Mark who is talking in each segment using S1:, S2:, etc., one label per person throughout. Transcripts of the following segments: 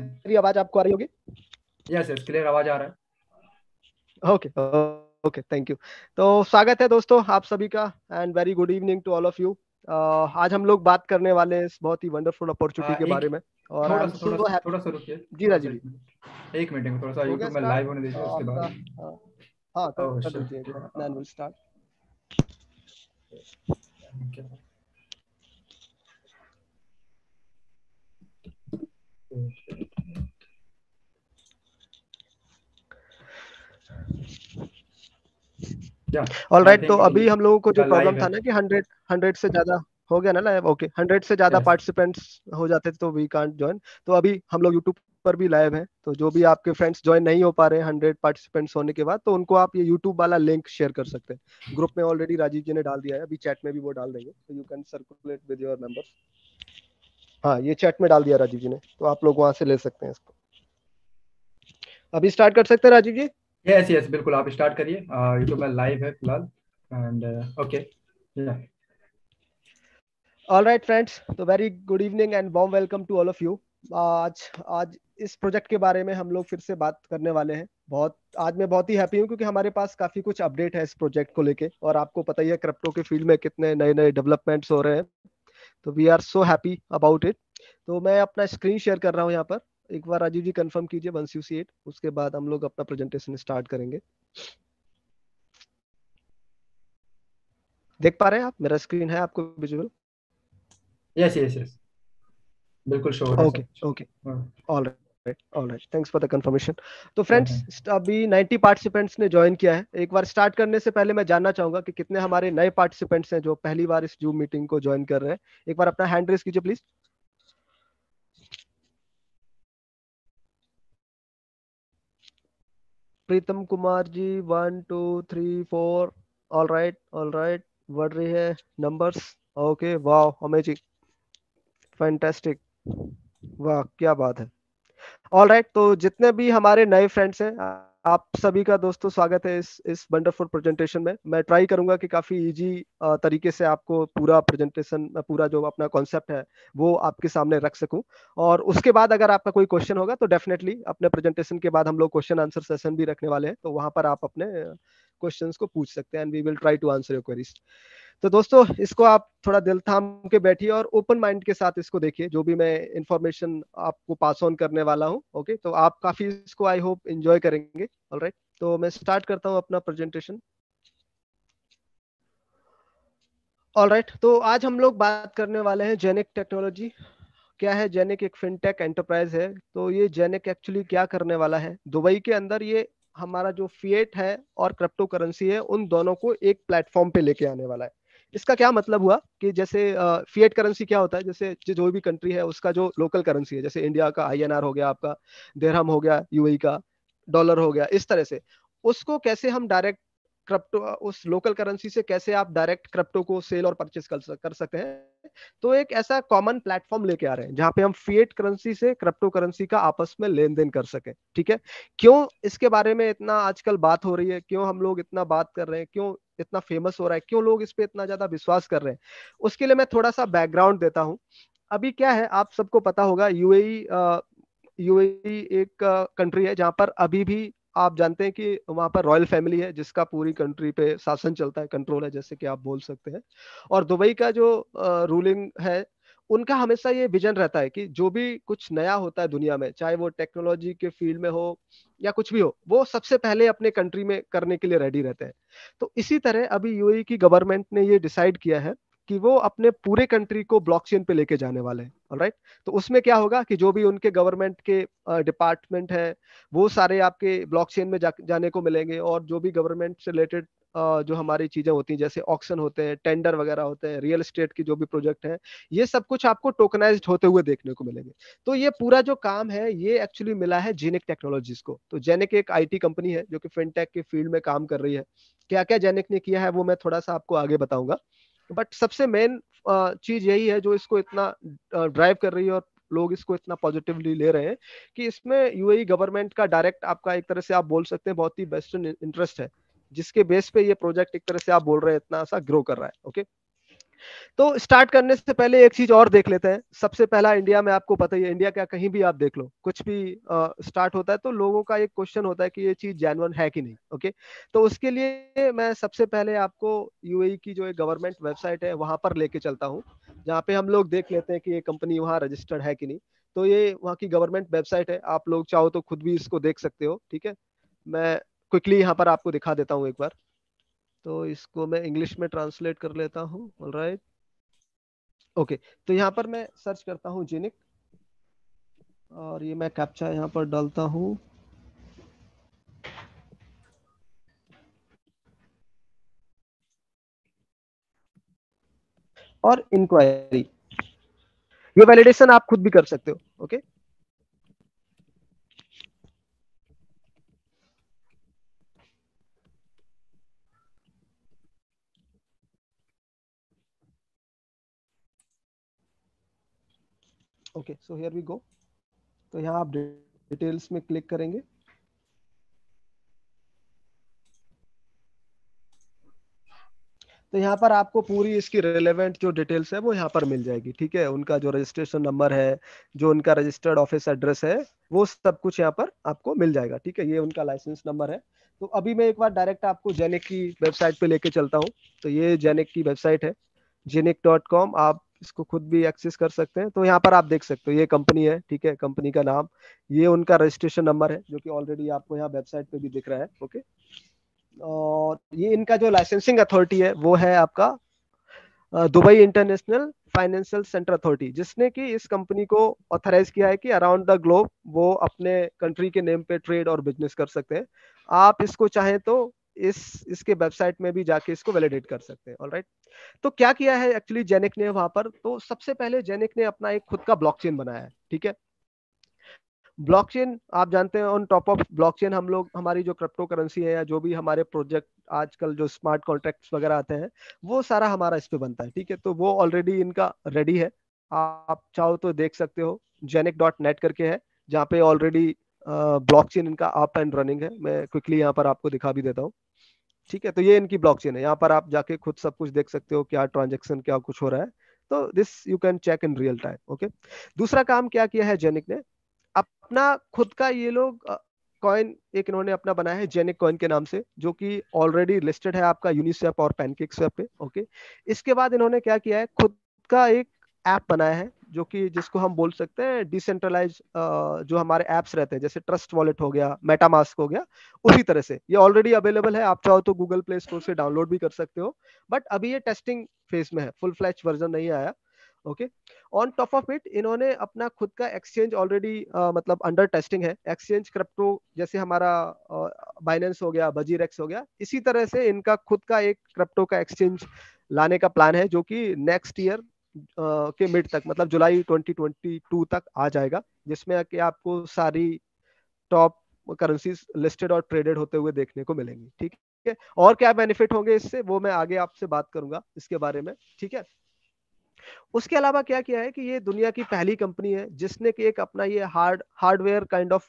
S1: मेरी आवाज आपको आ रही होगी
S2: यस यस क्लियर आवाज आ रहा
S1: है ओके ओके थैंक यू तो स्वागत है दोस्तों आप सभी का and very good evening to all of you आज हम लोग बात करने वाले हैं इस बहुत ही वंडरफुल अपॉर्चुनिटी uh, के बारे में और थोड़ा सा थोड़ा सा रुकिए
S2: जी राजीव जी एक मिनट थोड़ा सा यूट्यूब में लाइव होने दीजिए उसके बाद
S1: हां तो हाँ, हाँ, oh, दीजिए and will start
S2: all right तो अभी हम लोगों को जो प्रॉब्लम था ना
S1: कि हंड्रेड हंड्रेड से ज्यादा हो गया ना लाइव ओके हंड्रेड से ज्यादा पार्टिसिपेंट्स हो जाते तो वी कांट ज्वाइन तो अभी हम लोग यूट्यूब पर भी लाइव है तो जो भी आपके फ्रेंड्स ज्वाइन नहीं हो पा रहे हैं हंड्रेड पार्टिसिपेंट्स होने के बाद तो उनको आप ये यूट्यूब वाला लिंक शेयर कर सकते हैं ग्रुप में ऑलरेडी राजीव जी ने डाल दिया है अभी चैट में भी वो डाल देंगे तो you can
S2: circulate with your members
S1: हाँ ये चैट में डाल दिया राजीव जी ने तो आप लोग वहां से ले सकते हैं इसको अभी स्टार्ट कर सकते हैं राजीव जी
S2: यस यस बिल्कुल आप स्टार्ट करिए यूट्यूब में लाइव है फिलहाल and okay
S1: all right friends तो very good evening and warm welcome to all of you आज आज इस प्रोजेक्ट के बारे में हम लोग फिर से बात करने वाले हैं बहुत आज मैं बहुत ही हैप्पी हूँ क्योंकि हमारे पास काफी कुछ अपडेट है इस प्रोजेक्ट को लेके और आपको पता ही है क्रिप्टो के फील्ड में कितने नए नए डेवलपमेंट्स हो रहे हैं तो we are so happy about it तो मैं अपना स्क्रीन शेयर कर रहा हूँ यहाँ पर एक बार राजीव जी कंफर्म कीजिए वन सी एट उसके बाद हम लोग अपना प्रेजेंटेशन स्टार्ट करेंगे देख पा रहे हैं आप मेरा स्क्रीन है आपको विजुअल यस यस यस बिल्कुल okay okay alright thanks for the confirmation तो फ्रेंड्स हाँ, हाँ। अभी 90 पार्टिसिपेंट्स ने ज्वाइन किया है एक बार स्टार्ट करने से पहले मैं जानना चाहूंगा कि कितने हमारे नए पार्टिसिपेंट्स हैं जो पहली बार इस जूम मीटिंग को ज्वाइन कर रहे हैं एक बार अपना हैंड रेस कीजिए please Pritam Kumar ji one two three four all right all right बढ़ रही है नंबर्स ओके वाह अमेजिंग फैंटेस्टिक वाह क्या बात है ऑल राइट right, तो जितने भी हमारे नए फ्रेंड्स हैं आप सभी का दोस्तों स्वागत है इस इस वंडरफुल प्रेजेंटेशन में मैं ट्राई करूंगा कि काफी इजी तरीके से आपको पूरा प्रेजेंटेशन पूरा जो अपना कॉन्सेप्ट है वो आपके सामने रख सकूं और उसके बाद अगर आपका कोई क्वेश्चन होगा तो डेफिनेटली अपने प्रेजेंटेशन के बाद हम लोग क्वेश्चन आंसर सेशन भी रखने वाले हैं तो वहां पर आप अपने क्वेश्चन को पूछ सकते हैं and we will try to answer your queries तो दोस्तों इसको आप थोड़ा दिल थाम के बैठिए और ओपन माइंड के साथ इसको देखिए जो भी मैं इंफॉर्मेशन आपको पास ऑन करने वाला हूँ ओके तो आप काफी इसको आई होप एंजॉय करेंगे right? तो मैं स्टार्ट करता हूँ अपना प्रेजेंटेशन ऑल right, तो आज हम लोग बात करने वाले हैं जेनिक टेक्नोलॉजी क्या है जेनिक एक फिनटेक एंटरप्राइज है तो ये जेनिक एक्चुअली क्या करने वाला है दुबई के अंदर ये हमारा जो फिएट है और क्रिप्टो करेंसी है उन दोनों को एक प्लेटफॉर्म पे लेके आने वाला है इसका क्या मतलब हुआ कि जैसे फिएट करेंसी क्या होता है जैसे जो भी कंट्री है उसका जो लोकल करेंसी है जैसे इंडिया का आई हो गया आपका देहराम हो गया यू e का डॉलर हो गया इस तरह से उसको कैसे हम डायरेक्ट क्रिप्टो उस लोकल करेंसी से कैसे आप डायरेक्ट क्रिप्टो को सेल और परचेस कर, कर सकते हैं तो एक ऐसा कॉमन प्लेटफॉर्म लेके आ रहे हैं जहां पे हम फिएट करेंसी से क्रिप्टो करेंसी का आपस में लेन देन कर सके ठीक है क्यों इसके बारे में इतना आजकल बात हो रही है क्यों हम लोग इतना बात कर रहे हैं क्यों इतना फेमस हो रहा है क्यों लोग इस पर इतना ज्यादा विश्वास कर रहे हैं उसके लिए मैं थोड़ा सा बैकग्राउंड देता हूँ अभी क्या है आप सबको पता होगा यूएई यूएई e, e एक कंट्री है जहाँ पर अभी भी आप जानते हैं कि वहां पर रॉयल फैमिली है जिसका पूरी कंट्री पे शासन चलता है कंट्रोल है जैसे कि आप बोल सकते हैं और दुबई का जो रूलिंग है उनका हमेशा ये विजन रहता है कि जो भी कुछ नया होता है दुनिया में चाहे वो टेक्नोलॉजी के फील्ड में हो या कुछ भी हो वो सबसे पहले अपने कंट्री में करने के लिए रेडी रहते हैं तो इसी तरह अभी यूएई की गवर्नमेंट ने ये डिसाइड किया है कि वो अपने पूरे कंट्री को ब्लॉकचेन पे लेके जाने वाले हैं राइट तो उसमें क्या होगा कि जो भी उनके गवर्नमेंट के डिपार्टमेंट है वो सारे आपके ब्लॉकचेन में जा, जाने को मिलेंगे और जो भी गवर्नमेंट से रिलेटेड जो हमारी चीजें होती हैं जैसे ऑक्शन होते हैं टेंडर वगैरह होते हैं रियल स्टेट की जो भी प्रोजेक्ट है ये सब कुछ आपको टोकनाइज होते हुए देखने को मिलेंगे तो ये पूरा जो काम है ये एक्चुअली मिला है जेनिक टेक्नोलॉजीज को तो जेनिक एक आईटी कंपनी है जो कि फिनटेक के फील्ड में काम कर रही है क्या क्या जेनिक ने किया है वो मैं थोड़ा सा आपको आगे बताऊंगा बट सबसे मेन चीज यही है जो इसको इतना ड्राइव कर रही है और लोग इसको इतना पॉजिटिवली ले रहे हैं कि इसमें यूएई गवर्नमेंट का डायरेक्ट आपका एक तरह से आप बोल सकते हैं बहुत ही बेस्ट इंटरेस्ट है जिसके बेस पे ये प्रोजेक्ट एक तरह से आप बोल रहे हैं इतना सा ग्रो कर रहा है ओके तो स्टार्ट करने से पहले एक चीज और देख लेते हैं सबसे पहला इंडिया में आपको पता ही इंडिया का कहीं भी आप देख लो कुछ भी आ, स्टार्ट होता है तो लोगों का एक क्वेश्चन होता है कि ये चीज जैनवन है कि नहीं ओके तो उसके लिए मैं सबसे पहले आपको यूएई e की जो एक गवर्नमेंट वेबसाइट है वहां पर लेके चलता हूँ जहाँ पे हम लोग देख लेते हैं कि ये कंपनी वहाँ रजिस्टर्ड है कि नहीं तो ये वहाँ की गवर्नमेंट वेबसाइट है आप लोग चाहो तो खुद भी इसको देख सकते हो ठीक है मैं क्विकली यहाँ पर आपको दिखा देता हूँ एक बार तो इसको मैं इंग्लिश में ट्रांसलेट कर लेता हूँ राइट ओके तो यहाँ पर मैं सर्च करता हूँ जेनिक और ये मैं कैप्चा यहाँ पर डालता हूँ और इंक्वायरी ये वैलिडेशन आप खुद भी कर सकते हो okay okay? Okay so here we go तो यहाँ आप डिटेल्स में क्लिक करेंगे तो यहाँ पर आपको पूरी इसकी रिलेवेंट जो डिटेल्स है वो यहाँ पर मिल जाएगी ठीक है उनका जो रजिस्ट्रेशन नंबर है जो उनका रजिस्टर्ड ऑफिस एड्रेस है वो सब कुछ यहाँ पर आपको मिल जाएगा ठीक है ये उनका लाइसेंस नंबर है तो अभी मैं एक बार डायरेक्ट आपको जेनिक की वेबसाइट पे लेके चलता हूँ तो ये जेनिक की वेबसाइट है जेनिक डॉट कॉम आप इसको खुद भी एक्सेस कर सकते हैं तो यहाँ पर आप देख सकते हो ये कंपनी है ठीक है कंपनी का नाम ये उनका रजिस्ट्रेशन नंबर है जो कि ऑलरेडी आपको यहाँ वेबसाइट पे भी दिख रहा है ओके और ये इनका जो लाइसेंसिंग अथॉरिटी है वो है आपका Dubai International Financial Centre Authority जिसने कि इस कंपनी को ऑथराइज किया है कि अराउंड द ग्लोब वो अपने कंट्री के नेम पे ट्रेड और बिजनेस कर सकते हैं आप इसको चाहें तो इस इसके वेबसाइट में भी जाके इसको वैलिडेट कर सकते हैं ऑलराइट तो क्या किया है एक्चुअली जेनिक ने वहां पर तो सबसे पहले जेनिक ने अपना एक खुद का ब्लॉकचेन बनाया है ठीक है ब्लॉकचेन आप जानते हैं ऑन टॉप ऑफ ब्लॉकचेन हम लोग हमारी जो क्रिप्टो करेंसी है या जो भी हमारे प्रोजेक्ट आजकल जो स्मार्ट कॉन्ट्रैक्ट्स वगैरह आते हैं वो सारा हमारा इस पे बनता है ठीक है तो वो ऑलरेडी इनका रेडी है आप चाहो तो देख सकते हो जेनिक डॉट नेट करके है जहाँ पे ऑलरेडी ब्लॉकचेन इनका अप एंड रनिंग है मैं क्विकली यहाँ पर आपको दिखा भी देता हूँ ठीक है तो ये इनकी ब्लॉकचेन है यहाँ पर आप जाके खुद सब कुछ देख सकते हो क्या ट्रांजेक्शन क्या कुछ हो रहा है तो this you can check in real time okay दूसरा काम क्या किया है जेनिक ने अपना खुद का ये लोग कॉइन एक इन्होंने अपना बनाया है जेनिक कॉइन के नाम से जो कि ऑलरेडी लिस्टेड है आपका यूनिसेप और पैनकेक स्वेप पे ओके इसके बाद इन्होंने क्या किया है खुद का एक ऐप बनाया है जो कि जिसको हम बोल सकते हैं डिसेंट्रलाइज जो हमारे एप्स रहते हैं जैसे ट्रस्ट वॉलेट हो गया मेटामास्क हो गया उसी तरह से ये ऑलरेडी अवेलेबल है आप चाहो तो गूगल प्ले स्टोर से डाउनलोड भी कर सकते हो बट अभी ये टेस्टिंग फेज में है फुल फ्लैच वर्जन नहीं आया okay on top of it इन्होंने अपना खुद का एक्सचेंज ऑलरेडी uh, मतलब अंडर टेस्टिंग है एक्सचेंज क्रिप्टो जैसे हमारा बाइनेंस uh, हो गया बजीरेक्स हो गया इसी तरह से इनका खुद का एक क्रिप्टो का एक्सचेंज लाने का प्लान है जो कि नेक्स्ट ईयर के मिड तक मतलब जुलाई 2022 तक आ जाएगा जिसमें कि आपको सारी टॉप करेंसीज लिस्टेड और ट्रेडेड होते हुए देखने को मिलेंगी ठीक है और क्या बेनिफिट होंगे इससे वो मैं आगे आपसे बात करूंगा इसके बारे में ठीक है उसके अलावा क्या किया है कि ये दुनिया की पहली कंपनी है जिसने कि एक अपना ये hard hardware kind of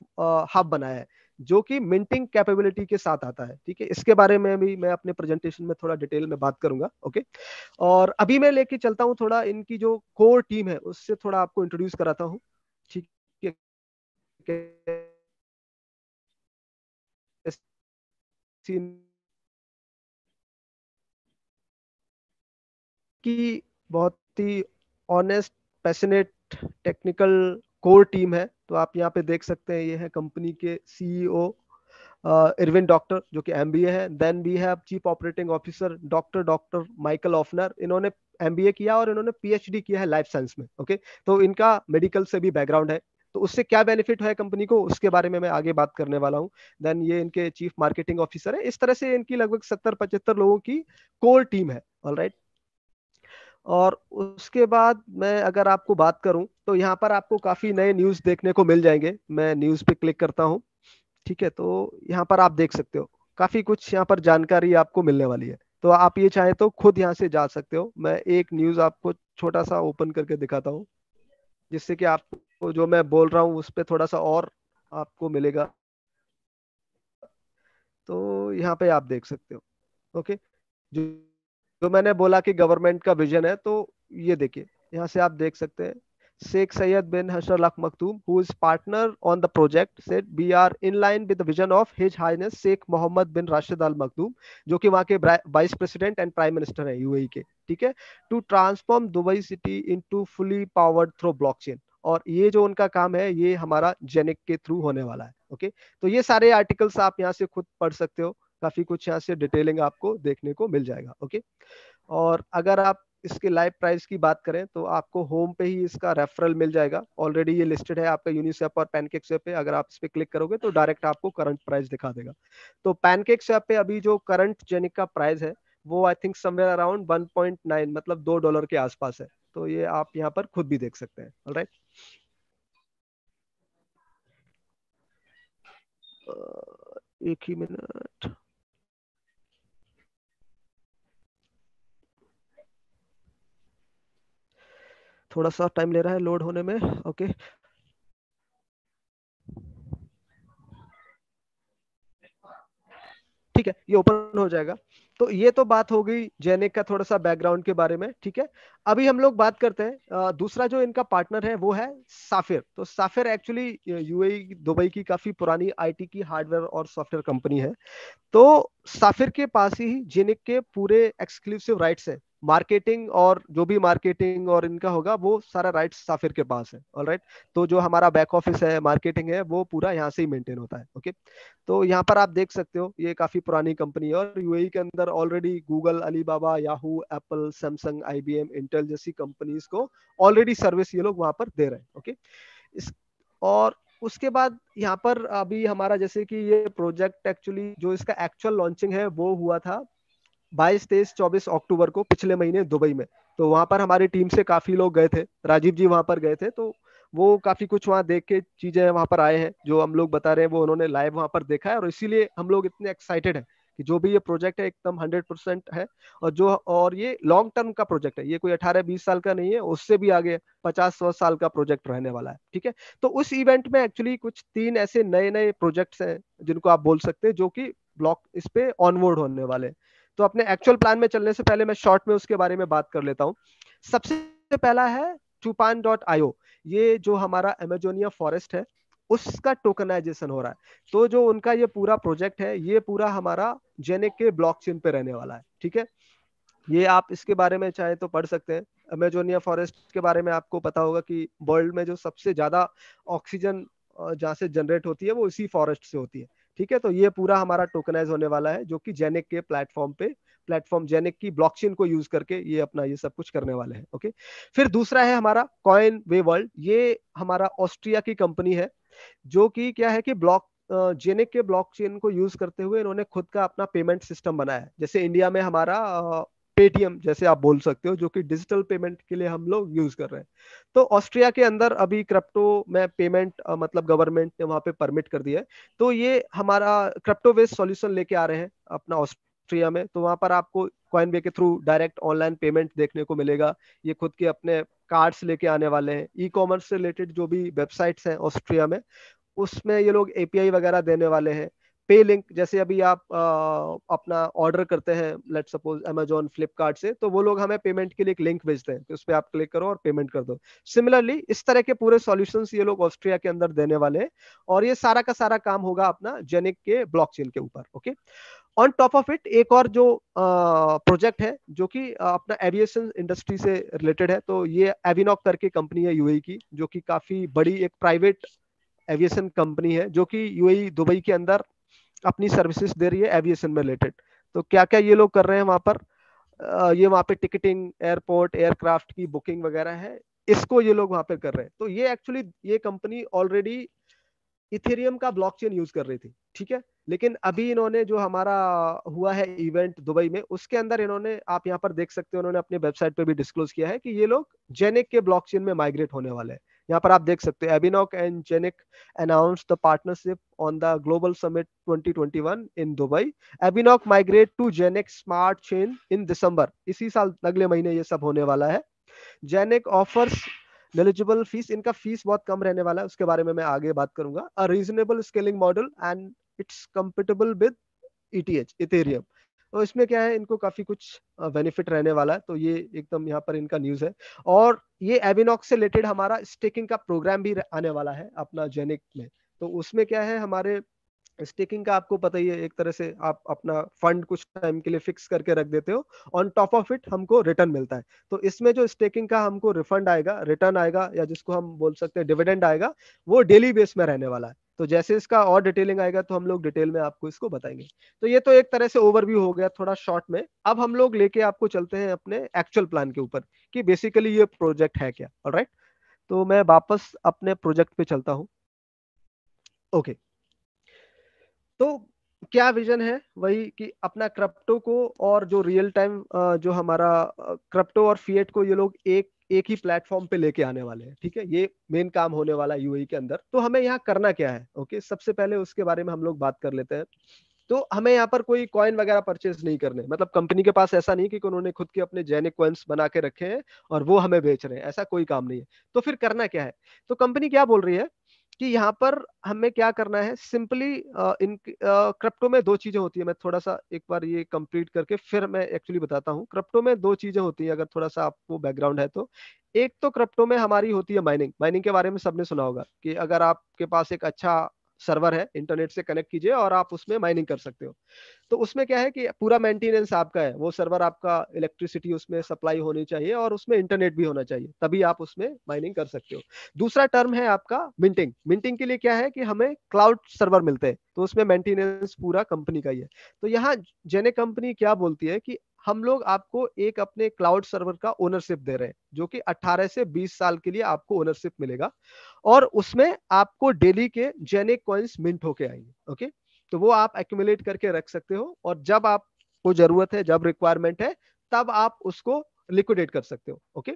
S1: hub बनाया है जो कि मिंटिंग कैपेबिलिटी के साथ आता है ठीक है इसके बारे में भी मैं अपने प्रेजेंटेशन में थोड़ा डिटेल में बात करूंगा ओके और अभी मैं लेके चलता हूँ थोड़ा इनकी जो कोर टीम है उससे थोड़ा आपको इंट्रोड्यूस कराता हूँ ठीक है की बहुत ही honest passionate technical core team है तो आप यहाँ पे देख सकते हैं ये है कंपनी के सीईओ e इरविन डॉक्टर जो कि एम हैं देन भी है chief operating officer doctor doctor Michael Offner इन्होंने एमबीए किया और इन्होंने पीएचडी किया है लाइफ साइंस में ओके तो इनका मेडिकल से भी बैकग्राउंड है तो उससे क्या बेनिफिट है कंपनी को उसके बारे में मैं आगे बात करने वाला हूँ देन ये इनके चीफ मार्केटिंग ऑफिसर है इस तरह से इनकी लगभग सत्तर पचहत्तर लोगों की कोर टीम है ऑल राइट और उसके बाद मैं अगर आपको बात करूं तो यहाँ पर आपको काफी नए न्यूज देखने को मिल जाएंगे मैं न्यूज पे क्लिक करता हूँ ठीक है तो यहाँ पर आप देख सकते हो काफी कुछ यहाँ पर जानकारी आपको मिलने वाली है तो आप ये चाहे तो खुद यहाँ से जा सकते हो मैं एक न्यूज आपको छोटा सा ओपन करके दिखाता हूँ जिससे कि आपको जो मैं बोल रहा हूँ उस पर थोड़ा सा और आपको मिलेगा तो यहाँ पे आप देख सकते हो ओके जो तो मैंने बोला कि गवर्नमेंट का विजन है तो ये देखिए यहाँ से आप देख सकते हैं शेख सैयद बिन हसर लख मखतूम who is partner on the project, said we are in line with the vision of His Highness Sheikh Mohammed bin जो कि वहाँ के vice president and prime minister हैं यूएई e के ठीक है to transform Dubai city into fully powered through blockchain और ये जो उनका काम है ये हमारा जेनिक के थ्रू होने वाला है ओके तो ये सारे आर्टिकल्स आप यहाँ से खुद पढ़ सकते हो काफ़ी कुछ यहाँ से डिटेलिंग आपको देखने को मिल जाएगा ओके और अगर आप इसके लाइव प्राइस की बात करें तो आपको होम पे ही इसका रेफरल मिल जाएगा ऑलरेडी ये लिस्टेड है आपका यूनिसेप और पैनकेक स्वैप पे अगर आप इस पर क्लिक करोगे तो डायरेक्ट आपको करंट प्राइस दिखा देगा तो पैनकेक स्वैप पे अभी जो करंट जेनिक का प्राइस है वो I think somewhere around one मतलब दो डॉलर के आसपास है तो ये आप यहाँ पर खुद भी देख सकते हैं राइट एक ही मिनट थोड़ा सा टाइम ले रहा है लोड होने में ओके ठीक है ये ओपन हो जाएगा तो ये तो बात हो गई जेनिक का थोड़ा सा बैकग्राउंड के बारे में ठीक है अभी हम लोग बात करते हैं दूसरा जो इनका पार्टनर है वो है साफिर तो साफिर एक्चुअली यूएई दुबई की काफी पुरानी आईटी की हार्डवेयर और सॉफ्टवेयर कंपनी है तो साफिर के पास ही जेनिक के पूरे एक्सक्लूसिव राइट्स है मार्केटिंग और जो भी मार्केटिंग और इनका होगा वो सारा राइट साफिर के पास है ऑल राइट तो जो हमारा बैक ऑफिस है मार्केटिंग है वो पूरा यहाँ से ही मेंटेन होता है ओके तो यहाँ पर आप देख सकते हो ये काफी पुरानी कंपनी है और यूएई e के अंदर already Google Alibaba Yahoo Apple Samsung आई इंटेल जैसी कंपनीज को ऑलरेडी सर्विस ये लोग वहां पर दे रहे हैं ओके इस और उसके बाद यहाँ पर अभी हमारा जैसे कि ये प्रोजेक्ट एक्चुअली जो इसका एक्चुअल लॉन्चिंग है वो हुआ था बाईस तेईस चौबीस अक्टूबर को पिछले महीने दुबई में तो वहां पर हमारी टीम से काफी लोग गए थे राजीव जी वहां पर गए थे तो वो काफी कुछ वहाँ देख के चीजें वहां पर आए हैं जो हम लोग बता रहे हैं वो उन्होंने लाइव वहां पर देखा है और इसीलिए हम लोग इतने एक्साइटेड हैं कि जो भी ये प्रोजेक्ट है एकदम हंड्रेड परसेंट है और जो और ये लॉन्ग टर्म का प्रोजेक्ट है ये कोई अठारह बीस साल का नहीं है उससे भी आगे पचास सौ साल का प्रोजेक्ट रहने वाला है ठीक है तो उस इवेंट में एक्चुअली कुछ तीन ऐसे नए नए प्रोजेक्ट्स हैं जिनको आप बोल सकते हैं जो कि ब्लॉक इस पे ऑनवर्ड होने वाले हैं तो अपने एक्चुअल प्लान में चलने से पहले मैं शॉर्ट में उसके बारे में बात कर लेता हूँ सबसे पहला है चुपान डॉट आईओ ये जो हमारा एमेजोनिया फॉरेस्ट है उसका टोकनाइजेशन हो रहा है तो जो उनका ये पूरा प्रोजेक्ट है ये पूरा हमारा जेने के ब्लॉक चेन पे रहने वाला है ठीक है ये आप इसके बारे में चाहे तो पढ़ सकते हैं अमेजोनिया फॉरेस्ट के बारे में आपको पता होगा कि वर्ल्ड में जो सबसे ज्यादा ऑक्सीजन जहाँ से जनरेट होती है वो इसी फॉरेस्ट से होती है ठीक है तो ये पूरा हमारा टोकनाइज होने वाला है जो कि जेनिक के प्लेटफॉर्म पे प्लेटफॉर्म जेनिक की ब्लॉकचेन को यूज करके ये अपना ये सब कुछ करने वाले हैं ओके फिर दूसरा है हमारा कॉइन वे वर्ल्ड ये हमारा ऑस्ट्रिया की कंपनी है जो कि क्या है कि ब्लॉक जेनिक के ब्लॉकचेन को यूज करते हुए इन्होंने खुद का अपना पेमेंट सिस्टम बनाया है जैसे इंडिया में हमारा पेटीएम जैसे आप बोल सकते हो जो कि डिजिटल पेमेंट के लिए हम लोग यूज कर रहे हैं तो ऑस्ट्रिया के अंदर अभी क्रिप्टो में पेमेंट मतलब गवर्नमेंट ने वहां पे परमिट कर दिया है तो ये हमारा क्रिप्टो बेस्ड सॉल्यूशन लेके आ रहे हैं अपना ऑस्ट्रिया में तो वहां पर आपको कॉइनवे के थ्रू डायरेक्ट ऑनलाइन पेमेंट देखने को मिलेगा ये खुद के अपने कार्ड्स लेके आने वाले हैं ई कॉमर्स से रिलेटेड जो भी वेबसाइट्स हैं ऑस्ट्रिया में उसमें ये लोग एपीआई वगैरह देने वाले हैं पे लिंक जैसे अभी आप आ, अपना ऑर्डर करते हैं लेट सपोज अमेजोन फ्लिपकार्ट से तो वो लोग हमें पेमेंट के लिए एक लिंक भेजते हैं तो उस पर आप क्लिक करो और पेमेंट कर दो सिमिलरली इस तरह के पूरे सोल्यूशन ये लोग ऑस्ट्रिया के अंदर देने वाले हैं और ये सारा का सारा काम होगा अपना जेनिक के ब्लॉक के ऊपर okay on top of it एक और जो प्रोजेक्ट है जो कि अपना एविएशन इंडस्ट्री से रिलेटेड है तो ये एविनॉक करके कंपनी है यूएई e की जो कि काफी बड़ी एक प्राइवेट एविएशन कंपनी है जो कि यूएई e दुबई के अंदर अपनी सर्विसेज दे रही है एविएशन में रिलेटेड तो क्या क्या ये लोग कर रहे हैं वहां पर ये वहाँ पे टिकटिंग एयरपोर्ट एयरक्राफ्ट की बुकिंग वगैरह है इसको ये लोग वहां पे कर रहे हैं तो ये एक्चुअली ये कंपनी ऑलरेडी इथेरियम का ब्लॉकचेन यूज कर रही थी ठीक है लेकिन अभी इन्होंने जो हमारा हुआ है इवेंट दुबई में उसके अंदर इन्होंने आप यहाँ पर देख सकते हो उन्होंने अपने वेबसाइट पे भी डिस्क्लोज किया है कि ये लोग जेनेक के ब्लॉकचेन में माइग्रेट होने वाले हैं यहाँ पर आप देख सकते हो Avinoc and Zeniq announce the partnership on the global summit 2021 in Dubai Avinoc migrate to Zeniq smart chain in December इसी साल अगले महीने ये सब होने वाला है जेनिक ऑफर्स एलिजिबल फीस इनका फीस बहुत कम रहने वाला है उसके बारे में मैं आगे बात करूंगा a reasonable scaling model and it's compatible with ETH, Ethereum. तो इसमें क्या है इनको काफी कुछ बेनिफिट रहने वाला है तो ये एकदम यहाँ पर इनका न्यूज है और ये एविनॉक्स से रिलेटेड हमारा स्टेकिंग का प्रोग्राम भी आने वाला है अपना जेनिक में तो उसमें क्या है हमारे स्टेकिंग का आपको पता ही है एक तरह से आप अपना फंड कुछ टाइम के लिए फिक्स करके रख देते हो ऑन टॉप ऑफ इट हमको रिटर्न मिलता है तो इसमें जो स्टेकिंग का हमको रिफंड आएगा रिटर्न आएगा या जिसको हम बोल सकते हैं डिविडेंड आएगा वो डेली बेस में रहने वाला है तो जैसे इसका और डिटेलिंग आएगा तो हम लोग डिटेल में आपको इसको बताएंगे तो ये तो एक तरह से ओवरव्यू हो गया थोड़ा शॉर्ट में अब हम लोग लेके आपको चलते हैं अपने एक्चुअल प्लान के ऊपर कि बेसिकली ये प्रोजेक्ट है क्या और right? तो मैं वापस अपने प्रोजेक्ट पे चलता हूँ ओके तो क्या विजन है वही कि अपना क्रप्टो को और जो रियल टाइम जो हमारा क्रप्टो और फीएट को ये लोग एक एक ही प्लेटफॉर्म पे लेके आने वाले हैं ठीक है ये मेन काम होने वाला है यू e के अंदर तो हमें यहाँ करना क्या है ओके सबसे पहले उसके बारे में हम लोग बात कर लेते हैं तो हमें यहाँ पर कोई कॉइन वगैरह परचेज नहीं करने मतलब कंपनी के पास ऐसा नहीं कि उन्होंने खुद के अपने जेनिक कॉइन्स बना के रखे हैं और वो हमें बेच रहे हैं ऐसा कोई काम नहीं है तो फिर करना क्या है तो कंपनी क्या बोल रही है कि यहाँ पर हमें क्या करना है सिंपली इन क्रिप्टो में दो चीजें होती है मैं थोड़ा सा एक बार ये कंप्लीट करके फिर मैं एक्चुअली बताता हूँ क्रिप्टो में दो चीजें होती है अगर थोड़ा सा आपको बैकग्राउंड है तो एक तो क्रिप्टो में हमारी होती है माइनिंग माइनिंग के बारे में सबने सुना होगा कि अगर आपके पास एक अच्छा सर्वर है इंटरनेट से कनेक्ट कीजिए और आप उसमें माइनिंग कर सकते हो तो उसमें क्या है कि पूरा मेंटेनेंस आपका है वो सर्वर आपका इलेक्ट्रिसिटी उसमें सप्लाई होनी चाहिए और उसमें इंटरनेट भी होना चाहिए तभी आप उसमें माइनिंग कर सकते हो दूसरा टर्म है आपका मिंटिंग मिंटिंग के लिए क्या है कि हमें क्लाउड सर्वर मिलते हैं तो उसमें मेंटेनेंस पूरा कंपनी का ही है तो यहाँ जेने कंपनी क्या बोलती है कि हम लोग आपको एक अपने क्लाउड सर्वर का ओनरशिप दे रहे हैं जो कि 18 से 20 साल के लिए आपको ओनरशिप मिलेगा और उसमें आपको डेली के जेनिक कॉइन्स मिंट होके आएंगे ओके तो वो आप एक्यूमुलेट करके रख सकते हो और जब आपको जरूरत है जब रिक्वायरमेंट है तब आप उसको लिक्विडेट कर सकते हो ओके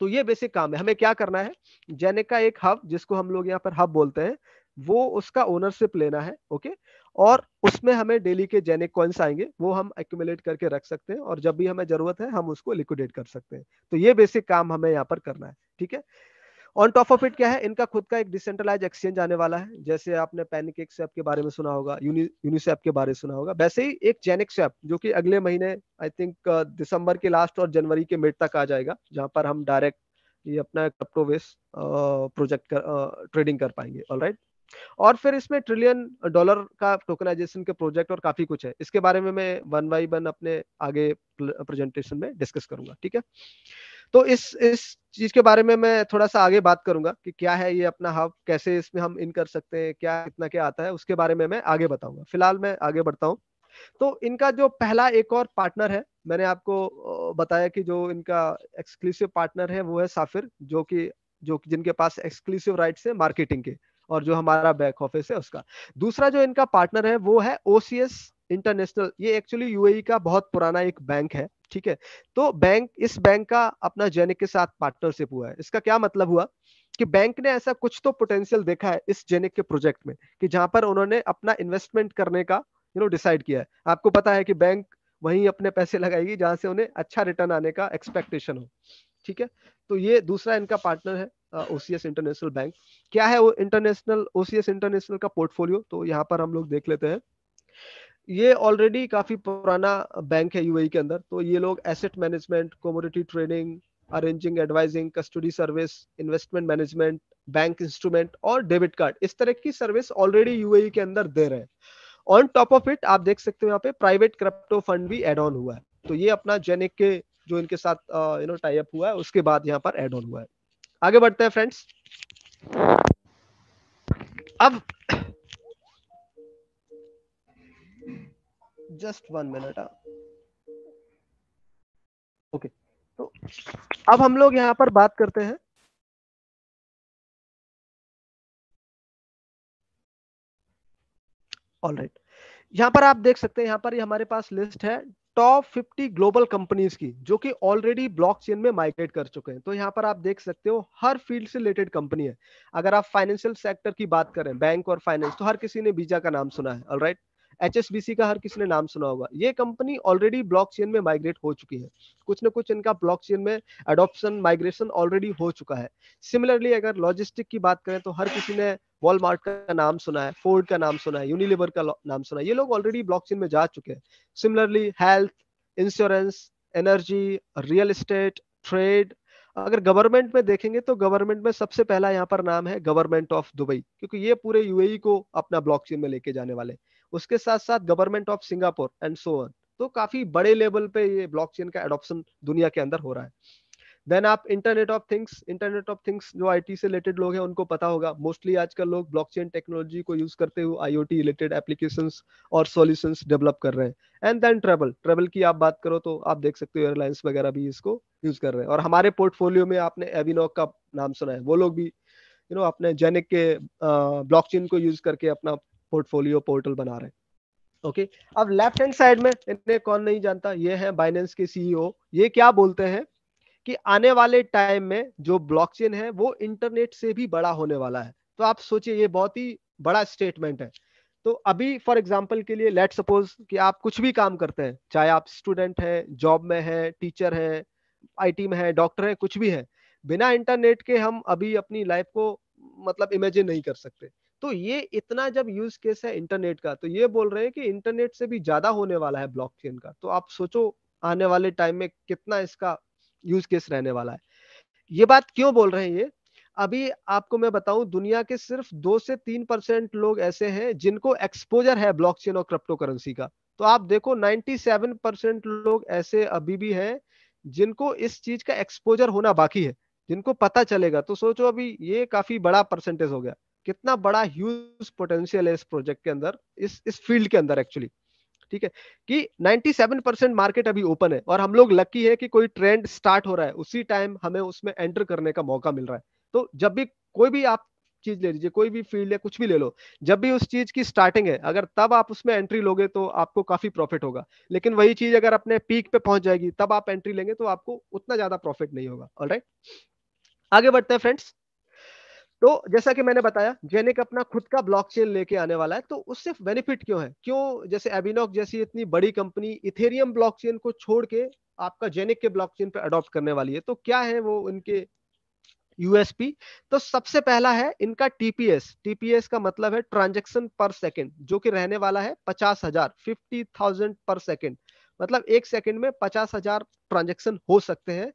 S1: तो ये बेसिक काम है हमें क्या करना है जेनिक का एक हब जिसको हम लोग यहाँ पर हब बोलते हैं वो उसका ओनरशिप लेना है ओके और उसमें हमें डेली के जेनिक कॉइन्स आएंगे वो हम एक्यूमुलेट करके रख सकते हैं और जब भी हमें जरूरत है हम उसको लिक्विडेट कर सकते हैं तो ये बेसिक काम हमें यहाँ पर करना है ठीक है ऑन टॉप ऑफ इट क्या है इनका खुद का एक डिसेंट्रलाइज एक्सचेंज आने वाला है जैसे आपने पैनिक एक स्वैप के बारे में सुना होगा यूनिसेप के बारे में सुना होगा वैसे ही एक जेनिक स्वैप जो कि अगले महीने आई थिंक दिसंबर के लास्ट और जनवरी के मिड तक आ जाएगा जहां पर हम डायरेक्ट ये अपना क्रिप्टोवेस प्रोजेक्ट कर ट्रेडिंग कर पाएंगे ऑलराइट right? और फिर इसमें ट्रिलियन डॉलर का टोकनाइजेशन के प्रोजेक्ट और काफी कुछ है इसके बारे में मैं वन बाई वन अपने आगे प्रेजेंटेशन में डिस्कस करूंगा ठीक है तो इस इस चीज के बारे में मैं थोड़ा सा आगे बात करूंगा कि क्या है ये अपना हब कैसे इसमें हम इन कर सकते हैं क्या कितना क्या आता है उसके बारे में मैं आगे बताऊंगा फिलहाल मैं आगे बढ़ता हूँ तो इनका जो पहला एक और पार्टनर है मैंने आपको बताया कि जो इनका एक्सक्लूसिव पार्टनर है वो है साफिर जो कि जो जिनके पास एक्सक्लूसिव राइट्स है मार्केटिंग के और जो हमारा बैक ऑफिस है उसका दूसरा जो इनका पार्टनर है वो है ओसीएस इंटरनेशनल ये एक्चुअली यूएई e का बहुत पुराना एक बैंक है ठीक है तो बैंक इस बैंक का अपना जेनिक के साथ पार्टनरशिप हुआ है इसका क्या मतलब हुआ कि बैंक ने ऐसा कुछ तो पोटेंशियल देखा है इस जेनिक के प्रोजेक्ट में कि जहां पर उन्होंने अपना इन्वेस्टमेंट करने का यू नो डिसाइड किया है आपको पता है कि बैंक वहीं अपने पैसे लगाएगी जहां से उन्हें अच्छा रिटर्न आने का एक्सपेक्टेशन हो ठीक है तो ये दूसरा इनका पार्टनर है ओसीएस इंटरनेशनल बैंक क्या है वो इंटरनेशनल ओसीएस इंटरनेशनल का पोर्टफोलियो तो यहाँ पर हम लोग देख लेते हैं ये ऑलरेडी काफी पुराना बैंक है यूएई e के अंदर तो ये लोग asset management commodity trading arranging advising custody service investment management bank instrument और डेबिट कार्ड इस तरह की सर्विस ऑलरेडी यूएई के अंदर दे रहे हैं ऑन टॉप ऑफ इट आप देख सकते हो यहाँ पे प्राइवेट क्रिप्टो फंड भी एड ऑन हुआ है तो ये अपना जेनिक के जो इनके साथ यू नो टाइप हुआ है उसके बाद यहाँ पर एड ऑन हुआ है आगे बढ़ते हैं फ्रेंड्स अब जस्ट वन मिनट ओके तो अब हम लोग यहां पर बात करते हैं ऑल राइट right. यहां पर आप देख सकते हैं यहां पर हमारे पास लिस्ट है टॉप 50 ग्लोबल कंपनीज की जो कि ऑलरेडी ब्लॉकचेन में माइग्रेट कर चुके हैं तो यहाँ पर आप देख सकते हो हर फील्ड से रिलेटेड कंपनी है अगर आप फाइनेंशियल सेक्टर की बात करें बैंक और फाइनेंस तो हर किसी ने बीजा का नाम सुना है ऑलराइट एच का हर किसी ने नाम सुना होगा ये कंपनी ऑलरेडी ब्लॉकचेन में माइग्रेट हो चुकी है कुछ ना कुछ इनका ब्लॉकचेन में अडोप्शन माइग्रेशन ऑलरेडी हो चुका है सिमिलरली अगर लॉजिस्टिक की बात करें तो हर किसी ने वॉलमार्ट का नाम सुना है फोर्ड का नाम सुना है यूनिलिवर का नाम सुना है ये लोग ऑलरेडी ब्लॉकचेन में जा चुके हैं similarly health insurance energy real estate trade अगर गवर्नमेंट में देखेंगे तो गवर्नमेंट में सबसे पहला यहाँ पर नाम है गवर्नमेंट ऑफ दुबई क्योंकि ये पूरे यूएई e को अपना ब्लॉकचेन में लेके जाने वाले उसके साथ साथ government of Singapore and so on तो काफी बड़े लेवल पे ये ब्लॉकचेन का एडॉप्शन दुनिया के अंदर हो रहा है देन आप internet of things internet of things जो आईटी से रिलेटेड लोग हैं उनको पता होगा मोस्टली आजकल लोग ब्लॉकचेन टेक्नोलॉजी को यूज करते हुए आईओटी रिलेटेड एप्लीकेशन और सोल्यूशन डेवलप कर रहे हैं एंड देन ट्रेवल ट्रेवल की आप बात करो तो आप देख सकते हो एयरलाइंस वगैरह भी इसको यूज कर रहे हैं और हमारे पोर्टफोलियो में आपने एविनॉक का नाम सुना है वो लोग भी यू नो अपने जेनिक के ब्लॉक चेन को यूज करके अपना पोर्टफोलियो पोर्टल बना रहे हैं ओके okay. अब लेफ्ट हैंड साइड में इन्हें कौन नहीं जानता ये है बाइनेंस के सीईओ e ये क्या बोलते हैं कि आने वाले टाइम में जो ब्लॉकचेन है वो इंटरनेट से भी बड़ा होने वाला है तो आप सोचिए ये बहुत ही बड़ा स्टेटमेंट है तो अभी फॉर एग्जाम्पल के लिए लेट सपोज कि आप कुछ भी काम करते हैं चाहे आप स्टूडेंट हैं जॉब में हैं टीचर हैं आईटी में हैं डॉक्टर हैं कुछ भी है बिना इंटरनेट के हम अभी अपनी लाइफ को मतलब इमेजिन नहीं कर सकते तो ये इतना जब यूज केस है इंटरनेट का तो ये बोल रहे हैं कि इंटरनेट से भी ज्यादा होने वाला है ब्लॉकचेन का तो आप सोचो आने वाले टाइम में कितना इसका यूज केस रहने वाला है ये बात क्यों बोल रहे हैं ये अभी आपको मैं बताऊं दुनिया के सिर्फ दो से तीन परसेंट लोग ऐसे हैं जिनको एक्सपोजर है ब्लॉकचेन और क्रिप्टो करेंसी का तो आप देखो 97 परसेंट लोग ऐसे अभी भी हैं जिनको इस चीज का एक्सपोजर होना बाकी है जिनको पता चलेगा तो सोचो अभी ये काफी बड़ा परसेंटेज हो गया कितना बड़ा ह्यूज पोटेंशियल है इस प्रोजेक्ट के अंदर इस इस फील्ड के अंदर एक्चुअली ठीक है कि 97 परसेंट मार्केट अभी ओपन है और हम लोग लकी है कि कोई ट्रेंड स्टार्ट हो रहा है उसी टाइम हमें उसमें एंटर करने का मौका मिल रहा है तो जब भी कोई भी आप चीज ले लीजिए कोई भी फील्ड है कुछ भी ले लो जब भी उस चीज की स्टार्टिंग है अगर तब आप उसमें एंट्री लोगे तो आपको काफी प्रॉफिट होगा लेकिन वही चीज अगर अपने पीक पे पहुंच जाएगी तब आप एंट्री लेंगे तो आपको उतना ज्यादा प्रॉफिट नहीं होगा ऑलराइट आगे बढ़ते हैं फ्रेंड्स तो जैसा कि मैंने बताया जेनिक अपना खुद का ब्लॉकचेन लेके आने वाला है तो उससे बेनिफिट क्यों है क्यों जैसे एबिनॉक जैसी इतनी बड़ी कंपनी इथेरियम ब्लॉकचेन को छोड़ के आपका जेनिक के ब्लॉकचेन पर अडॉप्ट करने वाली है तो क्या है वो इनके यूएसपी तो सबसे पहला है इनका टीपीएस टीपीएस का मतलब है ट्रांजेक्शन पर सेकेंड जो कि रहने वाला है पचास हजार फिफ्टी थाउजेंड पर सेकेंड मतलब एक सेकेंड में पचास हजार ट्रांजेक्शन हो सकते हैं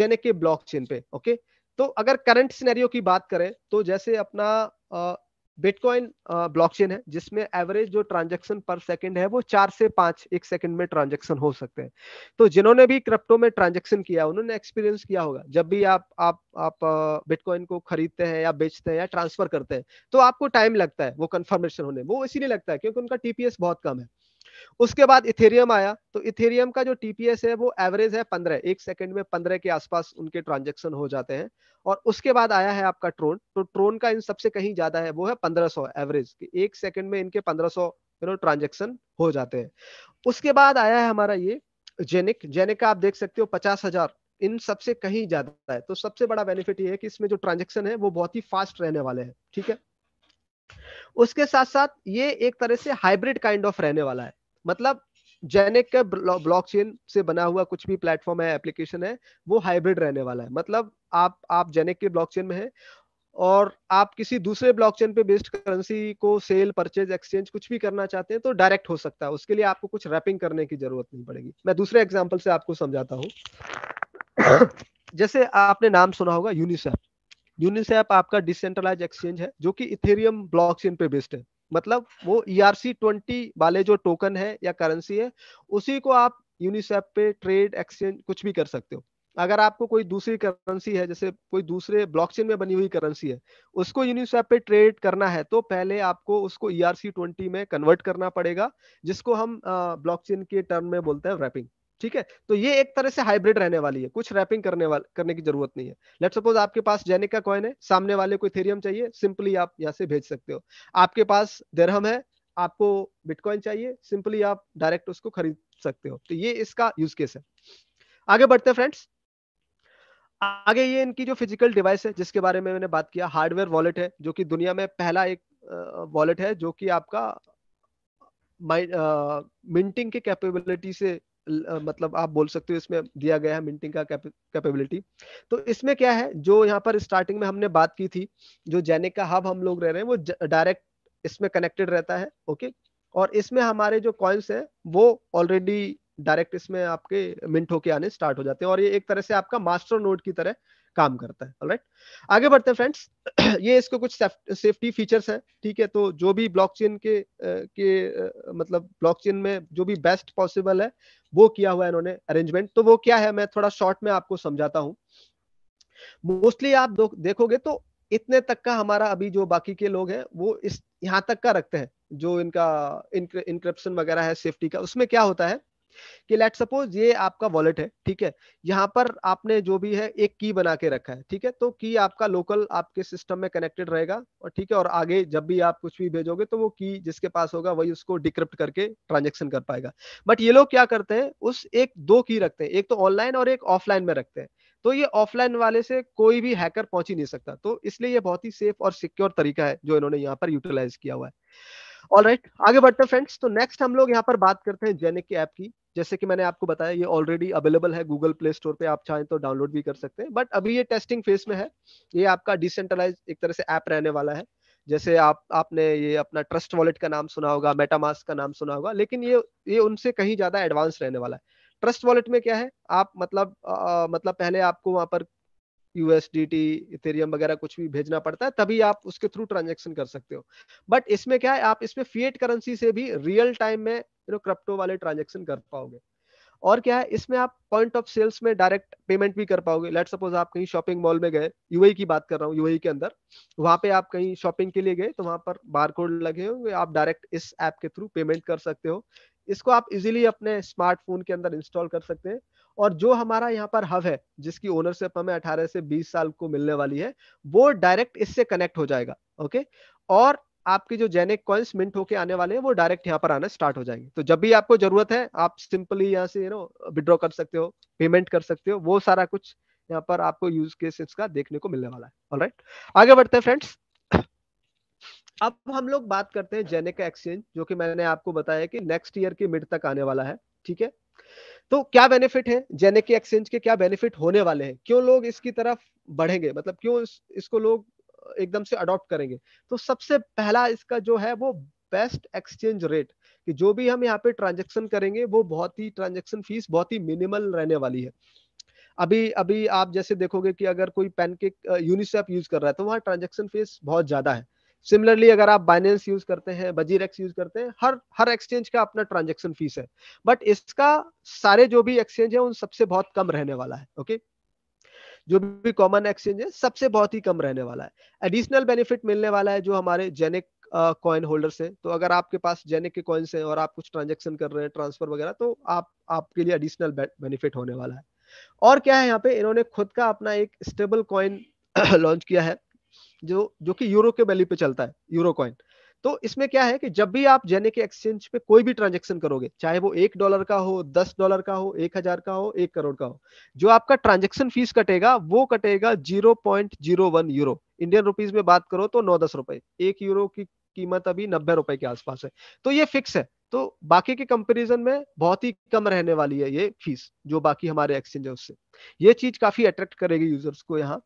S1: जेनिक के ब्लॉक पे ओके okay? तो अगर करंट सिनेरियो की बात करें तो जैसे अपना बिटकॉइन ब्लॉकचेन है जिसमें एवरेज जो ट्रांजैक्शन पर सेकंड है वो चार से पांच एक सेकंड में ट्रांजैक्शन हो सकते हैं तो जिन्होंने भी क्रिप्टो में ट्रांजैक्शन किया उन्होंने एक्सपीरियंस किया होगा जब भी आप आप आप बिटकॉइन को खरीदते हैं या बेचते हैं या ट्रांसफर करते हैं तो आपको टाइम लगता है वो कन्फर्मेशन होने वो इसीलिए लगता है क्योंकि उनका टीपीएस बहुत कम है उसके बाद इथेरियम आया तो इथेरियम का जो टीपीएस है वो एवरेज है पंद्रह एक सेकंड में पंद्रह के आसपास उनके ट्रांजेक्शन हो जाते हैं और उसके बाद आया है आपका ट्रोन तो ट्रोन का इन सबसे कहीं ज्यादा है वो है पंद्रह सौ एवरेज एक सेकंड में इनके पंद्रह सौ यू नो ट्रांजेक्शन हो जाते हैं उसके बाद आया है हमारा ये जेनिक जेनिक का आप देख सकते हो पचास हजार इन सबसे कहीं ज्यादा है तो सबसे बड़ा बेनिफिट ये है कि इसमें जो ट्रांजेक्शन है वो बहुत ही फास्ट रहने वाले हैं ठीक है उसके साथ साथ ये एक तरह से हाइब्रिड काइंड ऑफ रहने वाला है मतलब जेनेक का ब्लॉकचेन से बना हुआ कुछ भी प्लेटफॉर्म है एप्लीकेशन है वो हाइब्रिड रहने वाला है मतलब आप आप जेनेक के ब्लॉकचेन में हैं और आप किसी दूसरे ब्लॉकचेन पे बेस्ड करेंसी को सेल परचेज एक्सचेंज कुछ भी करना चाहते हैं तो डायरेक्ट हो सकता है उसके लिए आपको कुछ रैपिंग करने की जरूरत नहीं पड़ेगी मैं दूसरे एग्जाम्पल से आपको समझाता हूँ जैसे आपने नाम सुना होगा यूनिसेफ यूनिसेफ आपका डिसेंट्रलाइज एक्सचेंज है जो कि इथेरियम ब्लॉकचेन पे बेस्ड है मतलब वो ई आर सी ट्वेंटी वाले जो टोकन है या करेंसी है उसी को आप यूनिसेप पे ट्रेड एक्सचेंज कुछ भी कर सकते हो अगर आपको कोई दूसरी करेंसी है जैसे कोई दूसरे ब्लॉकचेन में बनी हुई करेंसी है उसको यूनिसेप पे ट्रेड करना है तो पहले आपको उसको ई आर सी ट्वेंटी में कन्वर्ट करना पड़ेगा जिसको हम ब्लॉकचेन के टर्म में बोलते हैं रैपिंग ठीक है तो ये एक तरह से हाइब्रिड रहने वाली है कुछ रैपिंग करने वाले करने की जरूरत नहीं है लेट सपोज आपके पास जेनिक का कॉइन है सामने वाले को इथेरियम चाहिए सिंपली आप यहाँ से भेज सकते हो आपके पास देरहम है आपको बिटकॉइन चाहिए सिंपली आप डायरेक्ट उसको खरीद सकते हो तो ये इसका यूज केस है आगे बढ़ते हैं फ्रेंड्स आगे ये इनकी जो फिजिकल डिवाइस है जिसके बारे में मैंने बात किया हार्डवेयर वॉलेट है जो कि दुनिया में पहला एक वॉलेट है जो कि आपका मिंटिंग के कैपेबिलिटी से मतलब आप बोल सकते हो इसमें दिया गया है मिंटिंग का कैपेबिलिटी तो इसमें क्या है जो यहाँ पर स्टार्टिंग में हमने बात की थी जो जैनिक का हब हम लोग रह रहे हैं वो डायरेक्ट इसमें कनेक्टेड रहता है ओके और इसमें हमारे जो कॉइन्स है वो ऑलरेडी डायरेक्ट इसमें आपके मिंट होके आने स्टार्ट हो जाते हैं और ये एक तरह से आपका मास्टर नोट की तरह काम करता है ऑलराइट आगे बढ़ते हैं फ्रेंड्स ये इसको कुछ सेफ्टी फीचर्स है ठीक है तो जो भी ब्लॉकचेन के के मतलब ब्लॉकचेन में जो भी बेस्ट पॉसिबल है वो किया हुआ है इन्होंने अरेंजमेंट तो वो क्या है मैं थोड़ा शॉर्ट में आपको समझाता हूँ मोस्टली आप देखोगे तो इतने तक का हमारा अभी जो बाकी के लोग हैं वो इस यहाँ तक का रखते हैं जो इनका इंक्रिप्शन वगैरह है सेफ्टी का उसमें क्या होता है कि लेट सपोज ये आपका वॉलेट है ठीक है यहाँ पर आपने जो भी है एक की बना के रखा है ठीक है तो की आपका लोकल आपके सिस्टम में कनेक्टेड रहेगा और ठीक है और आगे जब भी आप कुछ भी भेजोगे तो वो की जिसके पास होगा वही उसको डिक्रिप्ट करके ट्रांजेक्शन कर पाएगा बट ये लोग क्या करते हैं उस एक दो की रखते हैं एक तो ऑनलाइन और एक ऑफलाइन में रखते हैं तो ये ऑफलाइन वाले से कोई भी हैकर पहुंच ही नहीं सकता तो इसलिए ये बहुत ही सेफ और सिक्योर तरीका है जो इन्होंने यहाँ पर यूटिलाइज किया हुआ है ऑल राइट right, आगे बढ़ते हैं फ्रेंड्स तो नेक्स्ट हम लोग यहाँ पर बात करते हैं जेनिक की ऐप की जैसे कि मैंने आपको बताया ये ऑलरेडी अवेलेबल है गूगल प्ले स्टोर पे आप चाहें तो डाउनलोड भी कर सकते हैं बट अभी ये टेस्टिंग फेज में है ये आपका डिसेंट्रलाइज एक तरह से ऐप रहने वाला है जैसे आप आपने ये अपना ट्रस्ट वॉलेट का नाम सुना होगा मेटामास का नाम सुना होगा लेकिन ये ये उनसे कहीं ज्यादा एडवांस रहने वाला है ट्रस्ट वॉलेट में क्या है आप मतलब आ, मतलब पहले आपको वहां पर यूएसडीटी इथेरियम वगैरह कुछ भी भेजना पड़ता है तभी आप उसके थ्रू ट्रांजेक्शन कर सकते हो बट इसमें क्या है आप इसमें फिएट करेंसी से भी रियल टाइम में यू नो क्रिप्टो वाले ट्रांजेक्शन कर पाओगे और क्या है इसमें आप पॉइंट ऑफ सेल्स में डायरेक्ट पेमेंट भी कर पाओगे लेट सपोज आप कहीं शॉपिंग मॉल में गए यूएई e की बात कर रहा हूँ यूएई e के अंदर वहां पे आप कहीं शॉपिंग के लिए गए तो वहां पर बार कोड लगे होंगे आप डायरेक्ट इस ऐप के थ्रू पेमेंट कर सकते हो इसको आप इजीली अपने स्मार्टफोन के अंदर इंस्टॉल कर सकते हैं और जो हमारा यहाँ पर हब है जिसकी ओनरशिप हमें 18 से 20 साल को मिलने वाली है वो डायरेक्ट इससे कनेक्ट हो जाएगा ओके और आपके जो जेनेक कॉइन्स मिंट होके आने वाले हैं वो डायरेक्ट यहाँ पर आना स्टार्ट हो जाएंगे तो जब भी आपको जरूरत है आप सिंपली यहाँ से यू नो विड्रॉ कर सकते हो पेमेंट कर सकते हो वो सारा कुछ यहाँ पर आपको यूज केसेस का देखने को मिलने वाला है ऑलराइट आगे बढ़ते हैं फ्रेंड्स अब हम लोग बात करते हैं जेनेका एक्सचेंज जो कि मैंने आपको बताया कि नेक्स्ट ईयर के मिड तक आने वाला है ठीक है तो क्या बेनिफिट है जेनेका एक्सचेंज के क्या बेनिफिट होने वाले हैं क्यों लोग इसकी तरफ बढ़ेंगे मतलब क्यों इस, इसको लोग एकदम से अडॉप्ट करेंगे तो सबसे पहला इसका जो है वो बेस्ट एक्सचेंज रेट कि जो भी हम यहाँ पे ट्रांजेक्शन करेंगे वो बहुत ही ट्रांजेक्शन फीस बहुत ही मिनिमल रहने वाली है अभी अभी आप जैसे देखोगे कि अगर कोई पैनकेक यूनिसेफ यूज कर रहा है तो वहाँ ट्रांजेक्शन फीस बहुत ज्यादा है सिमिलरली अगर आप बाइनेंस यूज करते हैं बजीर एक्स यूज करते हैं हर हर एक्सचेंज का अपना ट्रांजेक्शन फीस है बट इसका सारे जो भी एक्सचेंज है उन सबसे बहुत कम रहने वाला है ओके जो भी कॉमन एक्सचेंज है सबसे बहुत ही कम रहने वाला है एडिशनल बेनिफिट मिलने वाला है जो हमारे जेनिक कॉइन होल्डर्स हैं तो अगर आपके पास जेनिक के कॉइन्स हैं और आप कुछ ट्रांजेक्शन कर रहे हैं ट्रांसफर वगैरह तो आप आपके लिए एडिशनल बेनिफिट होने वाला है और क्या है यहाँ पे इन्होंने खुद का अपना एक स्टेबल कॉइन लॉन्च किया है जो जो कि यूरो के वैल्यू पे चलता है यूरो कॉइन तो इसमें क्या है कि जब भी आप जेने के एक्सचेंज पे कोई भी ट्रांजेक्शन करोगे चाहे वो एक डॉलर का हो दस डॉलर का हो एक हजार का हो एक करोड़ का हो जो आपका ट्रांजेक्शन फीस कटेगा वो कटेगा zero point zero one euro Indian rupees में बात करो तो नौ दस रुपए एक यूरो की कीमत अभी नब्बे रुपए के आसपास है तो ये फिक्स है तो बाकी के कंपेरिजन में बहुत ही कम रहने वाली है ये फीस जो बाकी हमारे एक्सचेंज है उससे ये चीज काफी अट्रैक्ट करेगी यूजर्स को यहाँ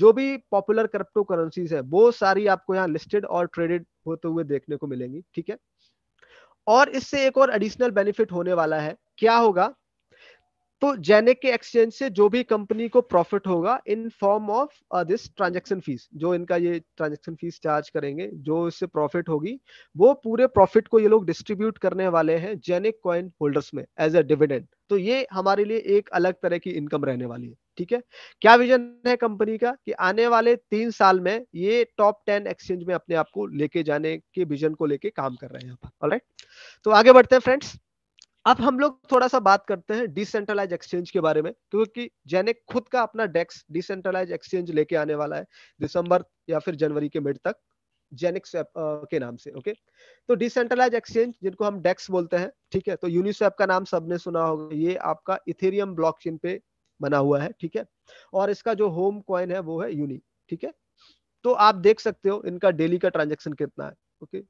S1: जो भी पॉपुलर क्रिप्टो करेंसीज है वो सारी आपको यहाँ लिस्टेड और ट्रेडेड होते हुए देखने को मिलेंगी ठीक है और इससे एक और एडिशनल बेनिफिट होने वाला है क्या होगा तो जेनेक के एक्सचेंज से जो भी कंपनी को प्रॉफिट होगा in form of this transaction fees जो इनका ये ट्रांजैक्शन फीस चार्ज करेंगे जो इससे प्रॉफिट होगी वो पूरे प्रॉफिट को ये लोग डिस्ट्रीब्यूट करने वाले हैं जेनेक कॉइन होल्डर्स में एज अ डिविडेंड तो ये हमारे लिए एक अलग तरह की इनकम रहने वाली है ठीक है क्या विजन है कंपनी का कि आने वाले तीन साल में ये टॉप टेन एक्सचेंज में अपने आप को लेके जाने के विजन को लेके काम कर रहे हैं यहाँ पर तो आगे बढ़ते हैं फ्रेंड्स अब हम लोग थोड़ा सा बात करते हैं डिसेंट्रलाइज एक्सचेंज के बारे में क्योंकि जेनेक खुद का अपना डेक्स डिसेंट्रलाइज एक्सचेंज लेके आने वाला है दिसंबर या फिर जनवरी के मिड तक जेनिक स्वैप के नाम से ओके तो डिसेंट्रलाइज एक्सचेंज जिनको हम डेक्स बोलते हैं ठीक है तो यूनिस्वैप का नाम सबने सुना होगा ये आपका इथेरियम ब्लॉक पे बना हुआ है ठीक है और इसका जो होम कॉइन है वो है यूनी ठीक है तो आप देख सकते हो इनका डेली का ट्रांजेक्शन कितना है ओके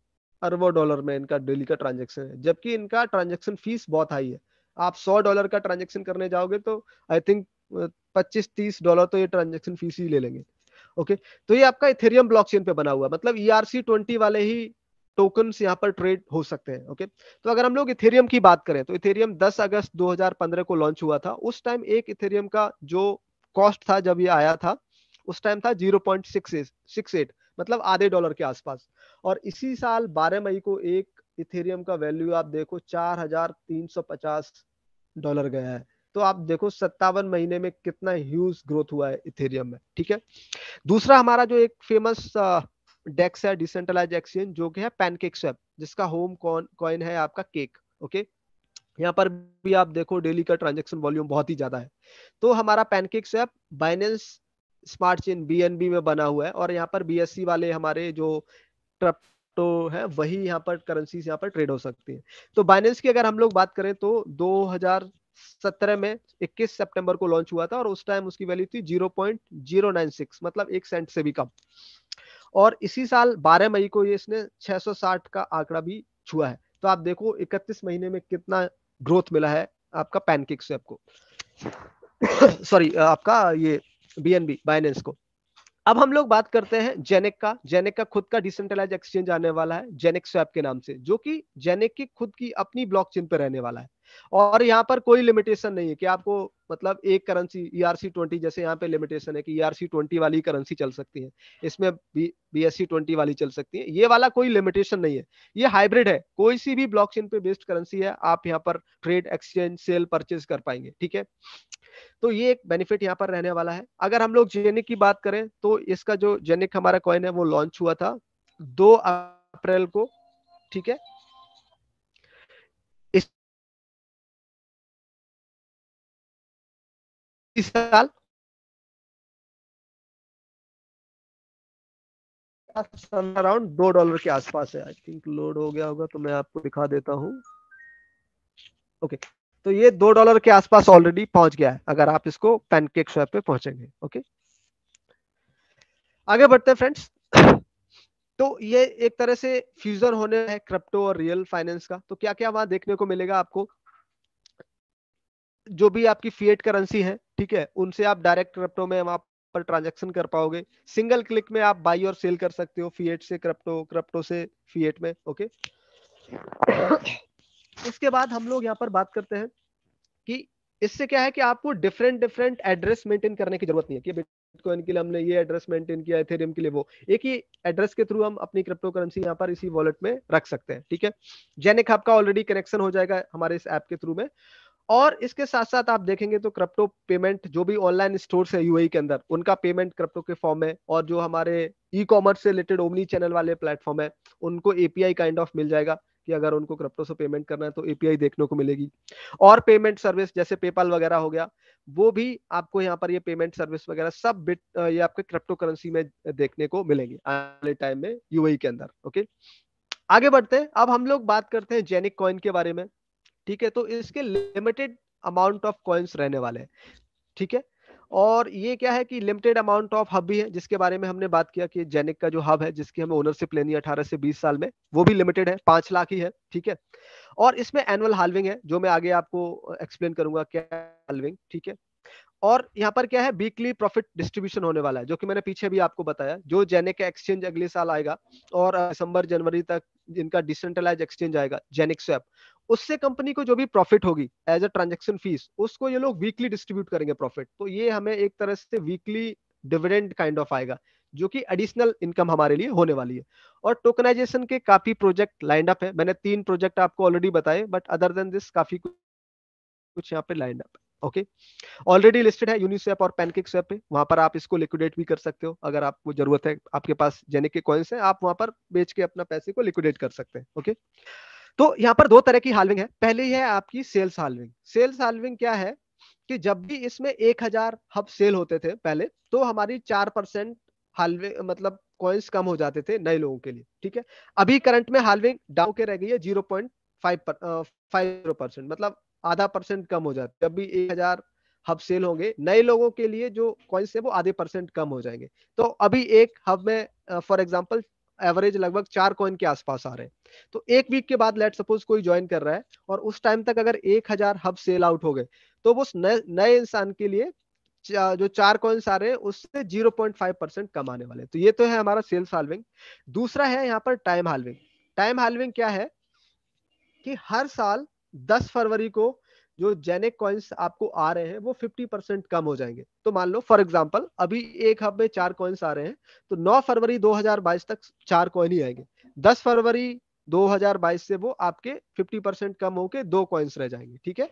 S1: अरबों डॉलर में इनका डेली का ट्रांजेक्शन है जबकि इनका ट्रांजेक्शन फीस बहुत हाई है आप सौ डॉलर का ट्रांजेक्शन करने जाओगे तो आई थिंक पच्चीस तीस डॉलर तो ये ट्रांजेक्शन फीस ही ले लेंगे ओके okay? तो ये आपका इथेरियम ब्लॉकचेन पे बना हुआ है मतलब ई आर ट्वेंटी वाले ही टोकन यहाँ पर ट्रेड हो सकते हैं ओके तो अगर हम लोग इथेरियम की बात करें तो इथेरियम 10 अगस्त 2015 को लॉन्च हुआ था उस टाइम एक इथेरियम का जो कॉस्ट था जब ये आया था उस टाइम था 0.68 मतलब आधे डॉलर के आसपास और इसी साल 12 मई को एक इथेरियम का वैल्यू आप देखो 4350 डॉलर गया है तो आप देखो सत्तावन महीने में कितना ह्यूज ग्रोथ हुआ है इथेरियम में ठीक है दूसरा हमारा जो एक फेमस डेक्स है डिसेंट्रलाइज एक्सचेंज जो कि है पैनकेक स्वेप जिसका होम कॉन कॉइन है आपका केक ओके यहाँ पर भी आप देखो डेली का ट्रांजेक्शन वॉल्यूम बहुत ही ज्यादा है तो हमारा PancakeSwap Binance smart chain B में बना हुआ है और यहाँ पर बी e वाले हमारे जो ट्रप तो है वही यहाँ पर करेंसी यहाँ पर ट्रेड हो सकती है तो बाइनेंस की अगर हम लोग बात करें तो 2017 में 21 सितंबर को लॉन्च हुआ था और उस टाइम उसकी वैल्यू थी 0.096 मतलब एक सेंट से भी कम और इसी साल 12 मई को ये इसने 660 का आंकड़ा भी छुआ है तो आप देखो 31 महीने में कितना ग्रोथ मिला है आपका पैनकेक स्वैप को सॉरी आपका ये बीएनबी बाइनेंस को अब हम लोग बात करते हैं जेनेक का जेनेक का खुद का डिसेंट्रलाइज एक्सचेंज आने वाला है जेनेक स्वैप के नाम से जो कि जेनेक की खुद की अपनी ब्लॉकचेन पर रहने वाला है और यहाँ पर कोई लिमिटेशन नहीं है कि आपको मतलब एक करेंसी ई आर ट्वेंटी जैसे यहाँ पे लिमिटेशन है कि ई सी ट्वेंटी वाली करेंसी चल सकती है इसमें बी एस सी ट्वेंटी वाली चल सकती है ये वाला कोई लिमिटेशन नहीं है ये हाइब्रिड है कोई सी भी ब्लॉक चेन पे बेस्ड करेंसी है आप यहाँ पर ट्रेड एक्सचेंज सेल परचेज कर पाएंगे ठीक है तो ये एक बेनिफिट यहाँ पर रहने वाला है अगर हम लोग जेनिक की बात करें तो इसका जो जेनिक हमारा कॉइन है वो लॉन्च हुआ था दो अप्रैल को ठीक है
S2: साल अराउंड दो डॉलर के आसपास
S1: है आई थिंक लोड हो गया होगा तो मैं आपको दिखा देता हूं ओके okay, तो ये दो डॉलर के आसपास ऑलरेडी पहुंच गया है अगर आप इसको पैनकेक स्वैप पे पहुंचेंगे ओके okay? आगे बढ़ते हैं फ्रेंड्स तो ये एक तरह से फ्यूजन होने है क्रिप्टो और रियल फाइनेंस का तो क्या क्या वहां देखने को मिलेगा आपको जो भी आपकी फिएट करेंसी है ठीक है उनसे आप डायरेक्ट क्रिप्टो में वहां पर ट्रांजेक्शन कर पाओगे सिंगल क्लिक में आप बाई और सेल कर सकते हो फीएट से क्रिप्टो क्रिप्टो से फीएट में ओके उसके बाद हम लोग यहाँ पर बात करते हैं कि इससे क्या है कि आपको डिफरेंट डिफरेंट एड्रेस मेंटेन करने की जरूरत नहीं है कि बिटकॉइन के लिए हमने ये एड्रेस मेंटेन किया इथेरियम के लिए वो एक ही एड्रेस के थ्रू हम अपनी क्रिप्टो करेंसी यहाँ पर इसी वॉलेट में रख सकते हैं ठीक है जेनिक आपका ऑलरेडी कनेक्शन हो जाएगा हमारे इस ऐप के थ्रू में और इसके साथ साथ आप देखेंगे तो क्रिप्टो पेमेंट जो भी ऑनलाइन स्टोर है यूएई e के अंदर उनका पेमेंट क्रिप्टो के फॉर्म में और जो हमारे ई कॉमर्स से रिलेटेड ओमनी चैनल वाले प्लेटफॉर्म है उनको एपीआई काइंड ऑफ मिल जाएगा कि अगर उनको क्रिप्टो से पेमेंट करना है तो एपीआई देखने को मिलेगी और पेमेंट सर्विस जैसे पेपाल वगैरह हो गया वो भी आपको यहाँ पर ये पेमेंट सर्विस वगैरह सब बिट ये आपके क्रिप्टो करेंसी में देखने को मिलेंगे आने टाइम में यूएई e के अंदर ओके आगे बढ़ते हैं अब हम लोग बात करते हैं जेनिक कॉइन के बारे में ठीक है तो इसके लिमिटेड अमाउंट ऑफ कॉइन्स रहने वाले हैं ठीक है और ये क्या है कि लिमिटेड अमाउंट ऑफ हब भी है जिसके बारे में हमने बात किया कि जेनिक का जो हब है जिसकी हमें ओनरशिप लेनी है अठारह से बीस साल में वो भी लिमिटेड है पांच लाख ही है ठीक है और इसमें एनुअल हालविंग है जो मैं आगे आपको एक्सप्लेन करूंगा क्या हालविंग ठीक है और यहाँ पर क्या है वीकली प्रॉफिट डिस्ट्रीब्यूशन होने वाला है जो कि मैंने पीछे भी आपको बताया जो जेनिक एक्सचेंज अगले साल आएगा और दिसंबर जनवरी तक इनका डिसेंट्रलाइज एक्सचेंज आएगा जेनिक स्वैप उससे कंपनी को जो भी प्रॉफिट होगी एज अ ट्रांजेक्शन फीस उसको ये लोग वीकली डिस्ट्रीब्यूट करेंगे प्रॉफिट तो ये हमें एक तरह से वीकली डिविडेंड काइंड ऑफ आएगा जो कि एडिशनल इनकम हमारे लिए होने वाली है और टोकनाइजेशन के काफी प्रोजेक्ट लाइंड अप है मैंने तीन प्रोजेक्ट आपको ऑलरेडी बताए बट अदर देन दिस काफी कुछ यहाँ पे lined up okay already listed है यूनिस्वैप और पैनकेक स्वेप पे वहां पर आप इसको लिक्विडेट भी कर सकते हो अगर आपको जरूरत है आपके पास जेनिक के कॉइन्स है आप वहां पर बेच के अपना पैसे को लिक्विडेट कर सकते हैं ओके okay? तो यहाँ पर दो तरह की हालविंग है पहली है आपकी सेल्स हालविंग सेल्स हालविंग क्या है कि जब भी इसमें एक हजार हब सेल होते थे पहले तो हमारी चार परसेंट हालविंग मतलब कॉइन्स कम हो जाते थे नए लोगों के लिए ठीक है अभी करंट में हालविंग डाउन के रह गई है zero point five five percent मतलब आधा परसेंट कम हो जाता जब भी एक हजार हब सेल होंगे नए लोगों के लिए जो कॉइन्स है वो आधे परसेंट कम हो जाएंगे तो अभी एक हब में फॉर एग्जाम्पल एवरेज लगभग चार कॉइन के आसपास आ रहे हैं तो एक वीक के बाद लेट सपोज कोई ज्वाइन कर रहा है और उस टाइम तक अगर एक हजार हब सेल आउट हो गए तो वो नए नए इंसान के लिए जो चार कॉइन्स आ रहे हैं उससे 0.5 परसेंट कम आने वाले तो ये तो है हमारा सेल्स हालविंग दूसरा है यहाँ पर टाइम हालविंग टाइम हालविंग क्या है कि हर साल 10 फरवरी को जो जेनेक कॉइन्स आपको आ रहे हैं वो 50 परसेंट कम हो जाएंगे तो मान लो फॉर एग्जाम्पल अभी एक हब में चार कॉइन्स आ रहे हैं तो 9 फरवरी 2022 तक चार कॉइन ही आएंगे 10 फरवरी 2022 से वो आपके 50 परसेंट कम होके दो कॉइन्स रह जाएंगे ठीक है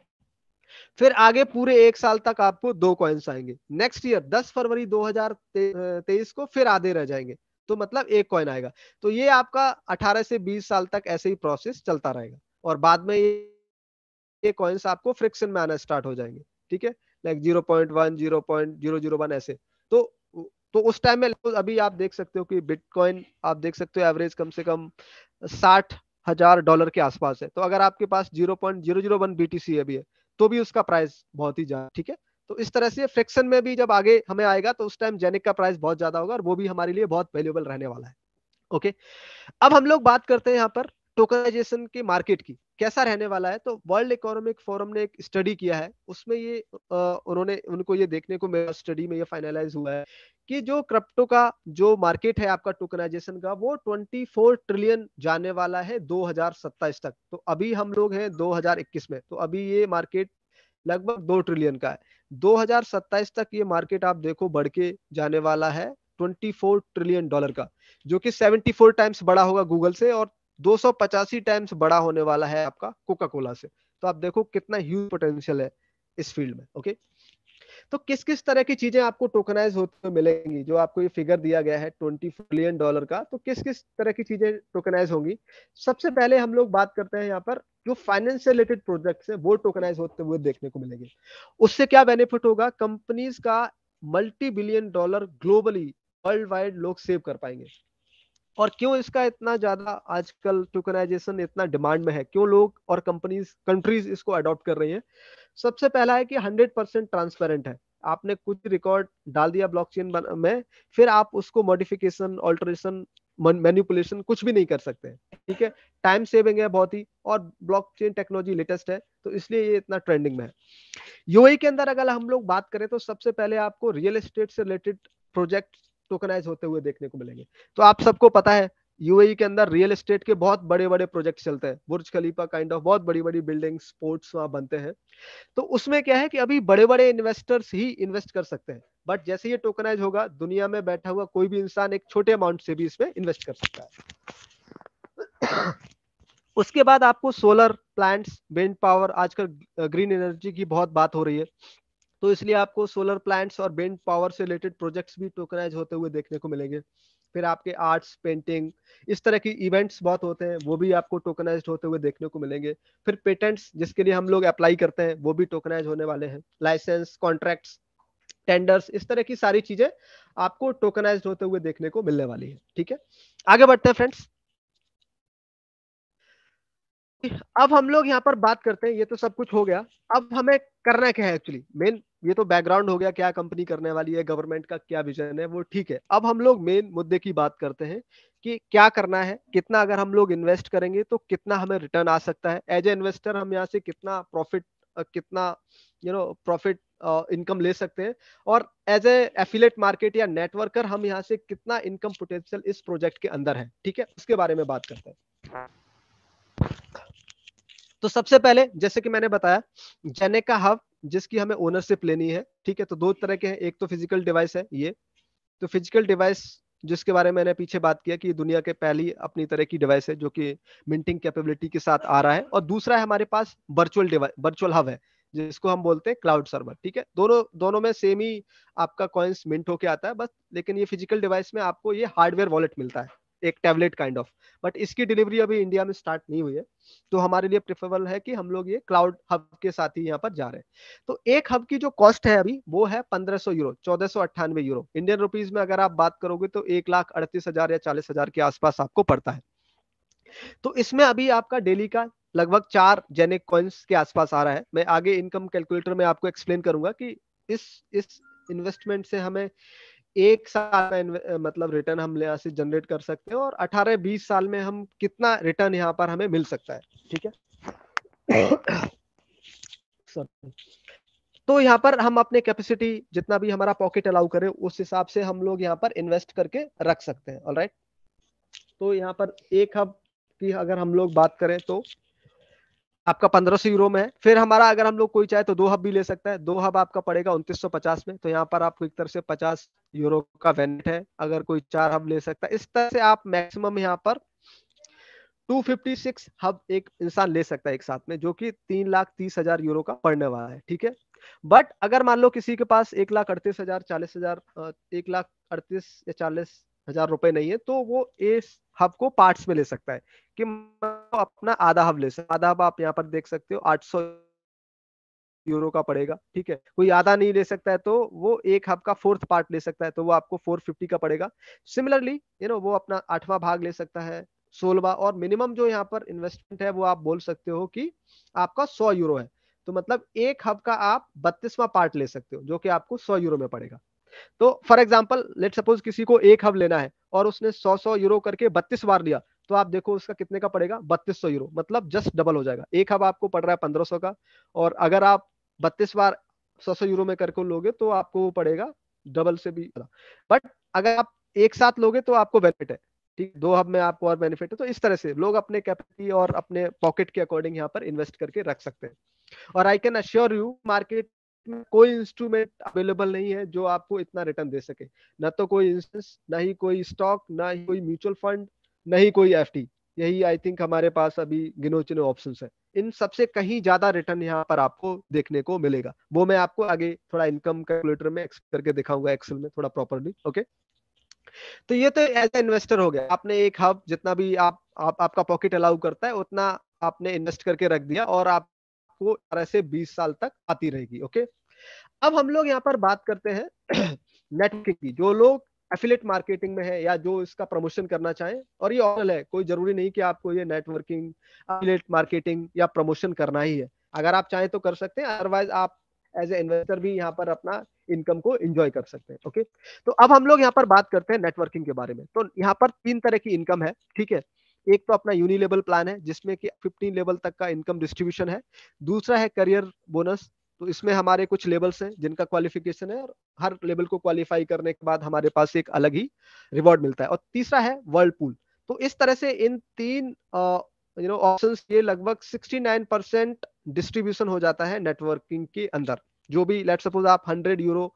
S1: फिर आगे पूरे एक साल तक आपको दो कॉइन्स आएंगे नेक्स्ट ईयर 10 फरवरी 2023 को फिर आधे रह जाएंगे तो मतलब एक कॉइन आएगा तो ये आपका 18 से 20 साल तक ऐसे ही प्रोसेस चलता रहेगा और बाद में ये ये कॉइन्स आपको फ्रिक्शन में आना स्टार्ट हो जाएंगे ठीक है like zero point one zero point zero zero one ऐसे तो तो उस टाइम में अभी आप देख सकते हो कि बिटकॉइन आप देख सकते हो एवरेज कम से कम साठ हजार डॉलर के आसपास है तो अगर आपके पास zero point zero zero one BTC अभी है तो भी उसका प्राइस बहुत ही ज्यादा ठीक है तो इस तरह से फ्रिक्शन में भी जब आगे हमें आएगा तो उस टाइम जेनिक का प्राइस बहुत ज्यादा होगा और वो भी हमारे लिए बहुत वैल्यूएबल रहने वाला है ओके अब हम लोग बात करते हैं यहाँ पर टोकनाइजेशन के मार्केट की कैसा रहने वाला है तो वर्ल्ड इकोनॉमिक फोरम ने एक स्टडी किया है उसमें ये उन्होंने उनको ये देखने को मेरा स्टडी में ये फाइनलाइज हुआ है कि जो क्रिप्टो का जो मार्केट है आपका टोकनाइजेशन का वो 24 ट्रिलियन जाने वाला है दो तक तो अभी हम लोग हैं 2021 में तो अभी ये मार्केट लगभग दो ट्रिलियन का है दो तक ये मार्केट आप देखो बढ़ के जाने वाला है 24 ट्रिलियन डॉलर का जो कि 74 टाइम्स बड़ा होगा गूगल से और दो टाइम्स बड़ा होने वाला है आपका कोका कोला से तो आप देखो कितना ह्यूज पोटेंशियल है इस फील्ड में ओके तो किस किस तरह की चीजें आपको टोकनाइज होते हुए मिलेंगी जो आपको ये फिगर दिया गया है ट्वेंटी बिलियन डॉलर का तो किस किस तरह की चीजें टोकनाइज होंगी सबसे पहले हम लोग बात करते हैं यहाँ पर जो फाइनेंस रिलेटेड प्रोजेक्ट्स है वो टोकनाइज होते हुए देखने को मिलेंगे उससे क्या बेनिफिट होगा कंपनीज का multi billion dollar globally worldwide लोग सेव कर पाएंगे और क्यों इसका इतना ज्यादा आजकल टोकनाइजेशन इतना डिमांड में है क्यों लोग और कंपनीज कंट्रीज इसको अडॉप्ट कर रही हैं सबसे पहला है कि 100 परसेंट ट्रांसपेरेंट है आपने कुछ रिकॉर्ड डाल दिया ब्लॉकचेन में फिर आप उसको मॉडिफिकेशन ऑल्टरेशन मैन्युपुलेशन कुछ भी नहीं कर सकते ठीक है टाइम सेविंग है बहुत ही और ब्लॉकचेन टेक्नोलॉजी लेटेस्ट है तो इसलिए ये इतना ट्रेंडिंग में है यूएई e के अंदर अगर हम लोग बात करें तो सबसे पहले आपको रियल एस्टेट से रिलेटेड प्रोजेक्ट टोकनाइज होते हुए देखने को मिलेंगे तो आप सबको पता है यूएई e के अंदर रियल एस्टेट के बहुत बड़े बड़े प्रोजेक्ट चलते हैं बुर्ज खलीफा काइंड ऑफ बहुत बड़ी बड़ी बिल्डिंग स्पोर्ट्स वहां बनते हैं तो उसमें क्या है कि अभी बड़े बड़े इन्वेस्टर्स ही इन्वेस्ट कर सकते हैं बट जैसे ये टोकनाइज होगा दुनिया में बैठा हुआ कोई भी इंसान एक छोटे अमाउंट से भी इसमें इन्वेस्ट कर सकता है उसके बाद आपको सोलर प्लांट्स विंड पावर आजकल ग्रीन एनर्जी की बहुत बात हो रही है तो इसलिए आपको सोलर प्लांट्स और विंड पावर से रिलेटेड प्रोजेक्ट्स भी टोकनाइज होते हुए देखने को मिलेंगे फिर आपके आर्ट्स पेंटिंग इस तरह की इवेंट्स बहुत होते हैं वो भी आपको टोकनाइज होते हुए देखने को मिलेंगे फिर पेटेंट्स जिसके लिए हम लोग अप्लाई करते हैं वो भी टोकनाइज होने वाले हैं लाइसेंस कॉन्ट्रैक्ट्स टेंडर्स इस तरह की सारी चीजें आपको टोकनाइज होते हुए देखने को मिलने वाली है ठीक है आगे बढ़ते हैं फ्रेंड्स अब हम लोग यहाँ पर बात करते हैं ये तो सब कुछ हो गया अब हमें करना क्या है एक्चुअली मेन ये तो बैकग्राउंड हो गया क्या कंपनी करने वाली है गवर्नमेंट का क्या विजन है वो ठीक है अब हम लोग मेन मुद्दे की बात करते हैं कि क्या करना है कितना अगर हम लोग इन्वेस्ट करेंगे तो कितना हमें रिटर्न आ सकता है एज ए इन्वेस्टर हम यहाँ से कितना प्रॉफिट कितना यू नो प्रॉफिट इनकम ले सकते हैं और एज ए एफिलेट मार्केट या नेटवर्कर हम यहाँ से कितना इनकम पोटेंशियल इस प्रोजेक्ट के अंदर है ठीक है उसके बारे में बात करते हैं तो सबसे पहले जैसे कि मैंने बताया जेनेका हब जिसकी हमें ओनरशिप लेनी है ठीक है तो दो तरह के हैं एक तो फिजिकल डिवाइस है ये तो फिजिकल डिवाइस जिसके बारे में मैंने पीछे बात किया कि दुनिया के पहली अपनी तरह की डिवाइस है जो कि मिंटिंग कैपेबिलिटी के साथ आ रहा है और दूसरा है हमारे पास वर्चुअल डिवाइस वर्चुअल हब है जिसको हम बोलते हैं क्लाउड सर्वर ठीक है दोनों दोनों में सेम ही आपका कॉइन्स मिंट होके आता है बस लेकिन ये फिजिकल डिवाइस में आपको ये हार्डवेयर वॉलेट मिलता है एक टैबलेट काइंड ऑफ बट इसकी डिलीवरी अभी इंडिया में स्टार्ट नहीं हुई है तो हमारे लिए प्रेफरेबल है कि हम लोग ये क्लाउड हब के साथ ही यहाँ पर जा रहे हैं तो एक हब की जो कॉस्ट है अभी वो है 1500 यूरो चौदह यूरो इंडियन रुपीज में अगर आप बात करोगे तो एक लाख अड़तीस हजार या चालीस हजार के आसपास आपको पड़ता है तो इसमें अभी आपका डेली का लगभग चार जेनिक कॉइन्स के आसपास आ रहा है मैं आगे इनकम कैलकुलेटर में आपको एक्सप्लेन करूंगा कि इस इस इन्वेस्टमेंट से हमें एक साल में मतलब रिटर्न हम यहाँ से जनरेट कर सकते हैं और 18-20 साल में हम कितना रिटर्न यहाँ पर हमें मिल सकता है ठीक है तो यहाँ पर हम अपने कैपेसिटी जितना भी हमारा पॉकेट अलाउ करे उस हिसाब से हम लोग यहाँ पर इन्वेस्ट करके रख सकते हैं ऑल राइट तो यहाँ पर एक हब की अगर हम लोग बात करें तो आपका 1500 यूरो में है फिर हमारा अगर हम लोग कोई चाहे तो दो हब भी ले सकता है दो हब आपका पड़ेगा उन्तीस में तो यहाँ पर आपको एक तरह से पचास यूरो का वेनेट है अगर कोई चार हब ले सकता है इस तरह से आप मैक्सिमम यहाँ पर 256 हब एक इंसान ले सकता है एक साथ में जो कि तीन लाख तीस हजार यूरो का पड़ने वाला है ठीक है बट अगर मान लो किसी के पास एक लाख अड़तीस हजार चालीस हजार एक लाख अड़तीस या चालीस हजार रुपए नहीं है तो वो इस हब को पार्ट्स में ले सकता है कि अपना आधा हब ले सकते आधा हब आप यहाँ पर देख सकते हो आठ यूरो का पड़ेगा ठीक है कोई आधा नहीं ले सकता है तो वो एक हब का फोर्थ पार्ट ले सकता है तो वो आपको फोर फिफ्टी का पड़ेगा सिमिलरली यू नो वो अपना आठवां भाग ले सकता है सोलवा और मिनिमम जो यहाँ पर इन्वेस्टमेंट है वो आप बोल सकते हो कि आपका सौ यूरो है तो मतलब एक हब का आप बत्तीसवा पार्ट ले सकते हो जो कि आपको सौ यूरो में पड़ेगा तो फॉर एग्जाम्पल लेट सपोज किसी को एक हब लेना है और उसने सौ सौ यूरो करके बत्तीस बार लिया तो आप देखो उसका कितने का पड़ेगा बत्तीस सौ यूरो मतलब जस्ट डबल हो जाएगा एक हब आपको पड़ रहा है पंद्रह सौ का और अगर आप बत्तीस बार सौ सौ यूरो में करके लोगे तो आपको वो पड़ेगा डबल से भी बट अगर आप एक साथ लोगे तो आपको बेनिफिट है ठीक दो हब में आपको और बेनिफिट है तो इस तरह से लोग अपने कैपिटल और अपने पॉकेट के अकॉर्डिंग यहाँ पर इन्वेस्ट करके रख सकते हैं और I can assure you market में कोई इंस्ट्रूमेंट अवेलेबल नहीं है जो आपको इतना रिटर्न दे सके ना तो कोई इंस्टेंस ना ही कोई स्टॉक ना ही कोई म्यूचुअल फंड ना ही कोई एफ यही आई थिंक हमारे पास अभी गिनो चुनो ऑप्शन है इन सबसे कहीं ज्यादा रिटर्न यहाँ पर आपको देखने को मिलेगा वो मैं आपको आगे थोड़ा इनकम कैलकुलेटर में करके दिखाऊंगा एक्सेल में थोड़ा प्रॉपरली ओके तो ये तो एज ए इन्वेस्टर हो गया आपने एक हब हाँ, जितना भी आप, आप आपका पॉकेट अलाउ करता है उतना आपने इन्वेस्ट करके रख दिया और आपको से बीस साल तक आती रहेगी ओके अब हम लोग यहाँ पर बात करते हैं नेटवर्किंग की जो लोग एफिलेट मार्केटिंग में है या जो इसका प्रमोशन करना चाहे और ये ऑनल है कोई जरूरी नहीं कि आपको ये नेटवर्किंग एफिलेट मार्केटिंग या प्रमोशन करना ही है अगर आप चाहें तो कर सकते हैं अदरवाइज आप एज ए इन्वेस्टर भी यहाँ पर अपना इनकम को एंजॉय कर सकते हैं ओके तो अब हम लोग यहाँ पर बात करते हैं नेटवर्किंग के बारे में तो यहाँ पर तीन तरह की इनकम है ठीक है एक तो अपना यूनी लेवल प्लान है जिसमें कि 15 लेवल तक का इनकम डिस्ट्रीब्यूशन है दूसरा है करियर बोनस तो इसमें हमारे कुछ लेवल्स हैं जिनका क्वालिफिकेशन है और हर लेवल को क्वालिफाई करने के बाद हमारे पास एक अलग ही रिवॉर्ड मिलता है और तीसरा है वर्ल्ड पूल तो इस तरह से इन तीन यू नो ऑप्शंस ये लगभग 69 परसेंट डिस्ट्रीब्यूशन हो जाता है नेटवर्किंग के अंदर जो भी लेट सपोज आप 100 यूरो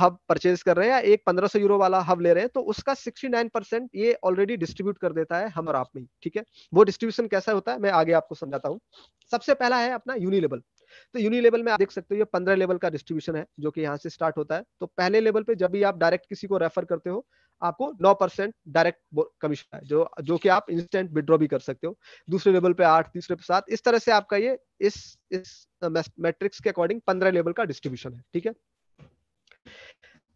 S1: हब परचेज कर रहे हैं या एक 1500 यूरो वाला हब ले रहे हैं तो उसका 69 परसेंट ये ऑलरेडी डिस्ट्रीब्यूट कर देता है हम और आप में ठीक है वो डिस्ट्रीब्यूशन कैसा होता है मैं आगे आपको समझाता हूँ सबसे पहला है अपना यूनी लेवल तो यूनी लेवल में आप देख सकते हो ये पंद्रह लेवल का डिस्ट्रीब्यूशन है जो कि यहाँ से स्टार्ट होता है तो पहले लेवल पे जब भी आप डायरेक्ट किसी को रेफर करते हो आपको 9 परसेंट डायरेक्ट कमीशन है जो जो कि आप इंस्टेंट विड्रॉ भी कर सकते हो दूसरे लेवल पे आठ तीसरे पे सात इस तरह से आपका ये इस इस मैट्रिक्स के अकॉर्डिंग पंद्रह लेवल का डिस्ट्रीब्यूशन है ठीक है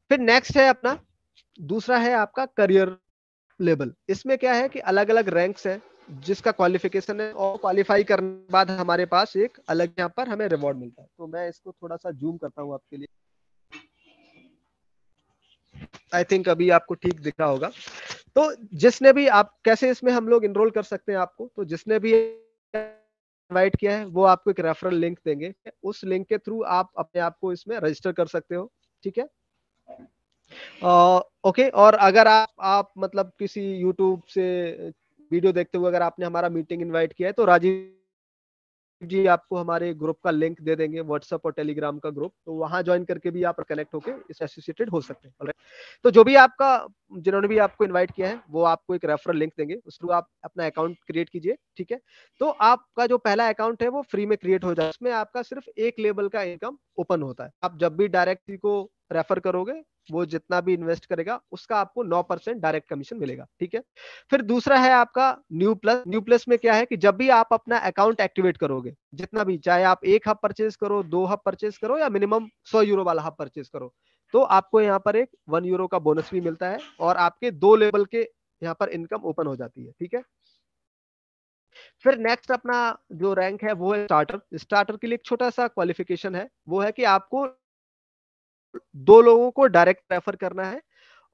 S1: फिर नेक्स्ट है अपना दूसरा है आपका करियर लेवल इसमें क्या है कि अलग अलग रैंक्स है जिसका क्वालिफिकेशन है और क्वालिफाई करने के बाद हमारे पास एक अलग यहाँ पर हमें रिवॉर्ड मिलता है तो मैं इसको थोड़ा सा जूम करता हूँ आपके लिए आई थिंक अभी आपको ठीक रहा होगा तो जिसने भी आप कैसे इसमें हम लोग इनरोल कर सकते हैं आपको तो जिसने भी इनवाइट किया है वो आपको एक रेफरल लिंक देंगे उस लिंक के थ्रू आप अपने आप को इसमें रजिस्टर कर सकते हो ठीक है ओके और अगर आप आप मतलब किसी यूट्यूब से वीडियो देखते हुए अगर आपने हमारा मीटिंग इनवाइट किया है तो राजीव जी आपको हमारे ग्रुप का लिंक दे देंगे व्हाट्सएप और टेलीग्राम का ग्रुप तो वहां ज्वाइन करके भी आप कनेक्ट होके इस एसोसिएटेड हो सकते हैं तो जो भी आपका जिन्होंने भी आपको इनवाइट किया है वो आपको एक रेफरल लिंक देंगे उस थ्रू आप अपना अकाउंट क्रिएट कीजिए ठीक है तो आपका जो पहला अकाउंट है वो फ्री में क्रिएट हो जाए उसमें आपका सिर्फ एक लेवल का इनकम ओपन होता है आप जब भी डायरेक्ट को रेफर करोगे वो जितना भी इन्वेस्ट करेगा उसका आपको 9 परसेंट डायरेक्ट कमीशन मिलेगा ठीक है फिर दूसरा है आपका न्यू प्लस न्यू प्लस में क्या है कि जब भी आप अपना अकाउंट एक्टिवेट करोगे जितना भी चाहे आप एक हब परचेज करो दो हब परचेज करो या मिनिमम सौ यूरो वाला हब परचेज करो तो आपको यहाँ पर एक वन यूरो का बोनस भी मिलता है और आपके दो लेवल के यहाँ पर इनकम ओपन हो जाती है ठीक है फिर नेक्स्ट अपना जो रैंक है वो है स्टार्टर स्टार्टर के लिए एक छोटा सा क्वालिफिकेशन है वो है कि आपको दो लोगों को डायरेक्ट रेफर करना है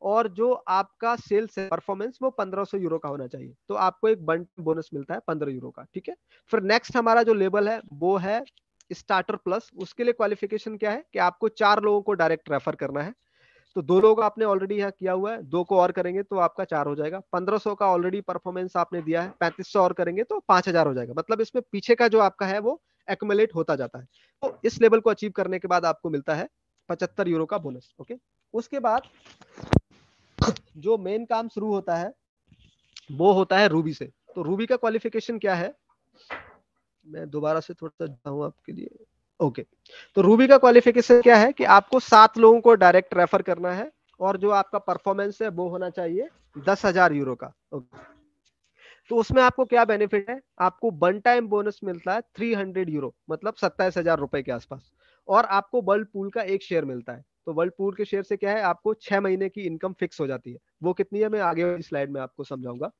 S1: और जो आपका सेल्स परफॉर्मेंस वो 1500 यूरो का होना चाहिए तो आपको एक बंट बोनस मिलता है 15 यूरो का ठीक है फिर नेक्स्ट हमारा जो लेबल है वो है स्टार्टर प्लस उसके लिए क्वालिफिकेशन क्या है कि आपको चार लोगों को डायरेक्ट रेफर करना है तो दो लोग आपने ऑलरेडी यहाँ किया हुआ है दो को और करेंगे तो आपका चार हो जाएगा पंद्रह सौ का ऑलरेडी परफॉर्मेंस आपने दिया है पैंतीस सौ और करेंगे तो पांच हजार हो जाएगा मतलब इसमें पीछे का जो आपका है वो एक्मुलेट होता जाता है तो इस लेवल को अचीव करने के बाद आपको मिलता है पचहत्तर यूरो का बोनस ओके उसके बाद जो मेन काम शुरू होता है वो होता है रूबी से तो रूबी का क्वालिफिकेशन क्या है मैं दोबारा से थोड़ा सा आपके लिए ओके तो रूबी का क्वालिफिकेशन क्या है कि आपको सात लोगों को डायरेक्ट रेफर करना है और जो आपका परफॉर्मेंस है वो होना चाहिए दस हजार यूरो का ओके तो उसमें आपको क्या बेनिफिट है आपको वन टाइम बोनस मिलता है थ्री हंड्रेड यूरो मतलब सत्ताईस हजार रुपए के आसपास और आपको वर्ल्ड पूल का एक शेयर मिलता है तो वर्ल्ड पूल के शेयर से क्या है आपको छह महीने की इनकम फिक्स हो जाती है वो कितनी है मैं आगे स्लाइड में आपको समझाऊंगा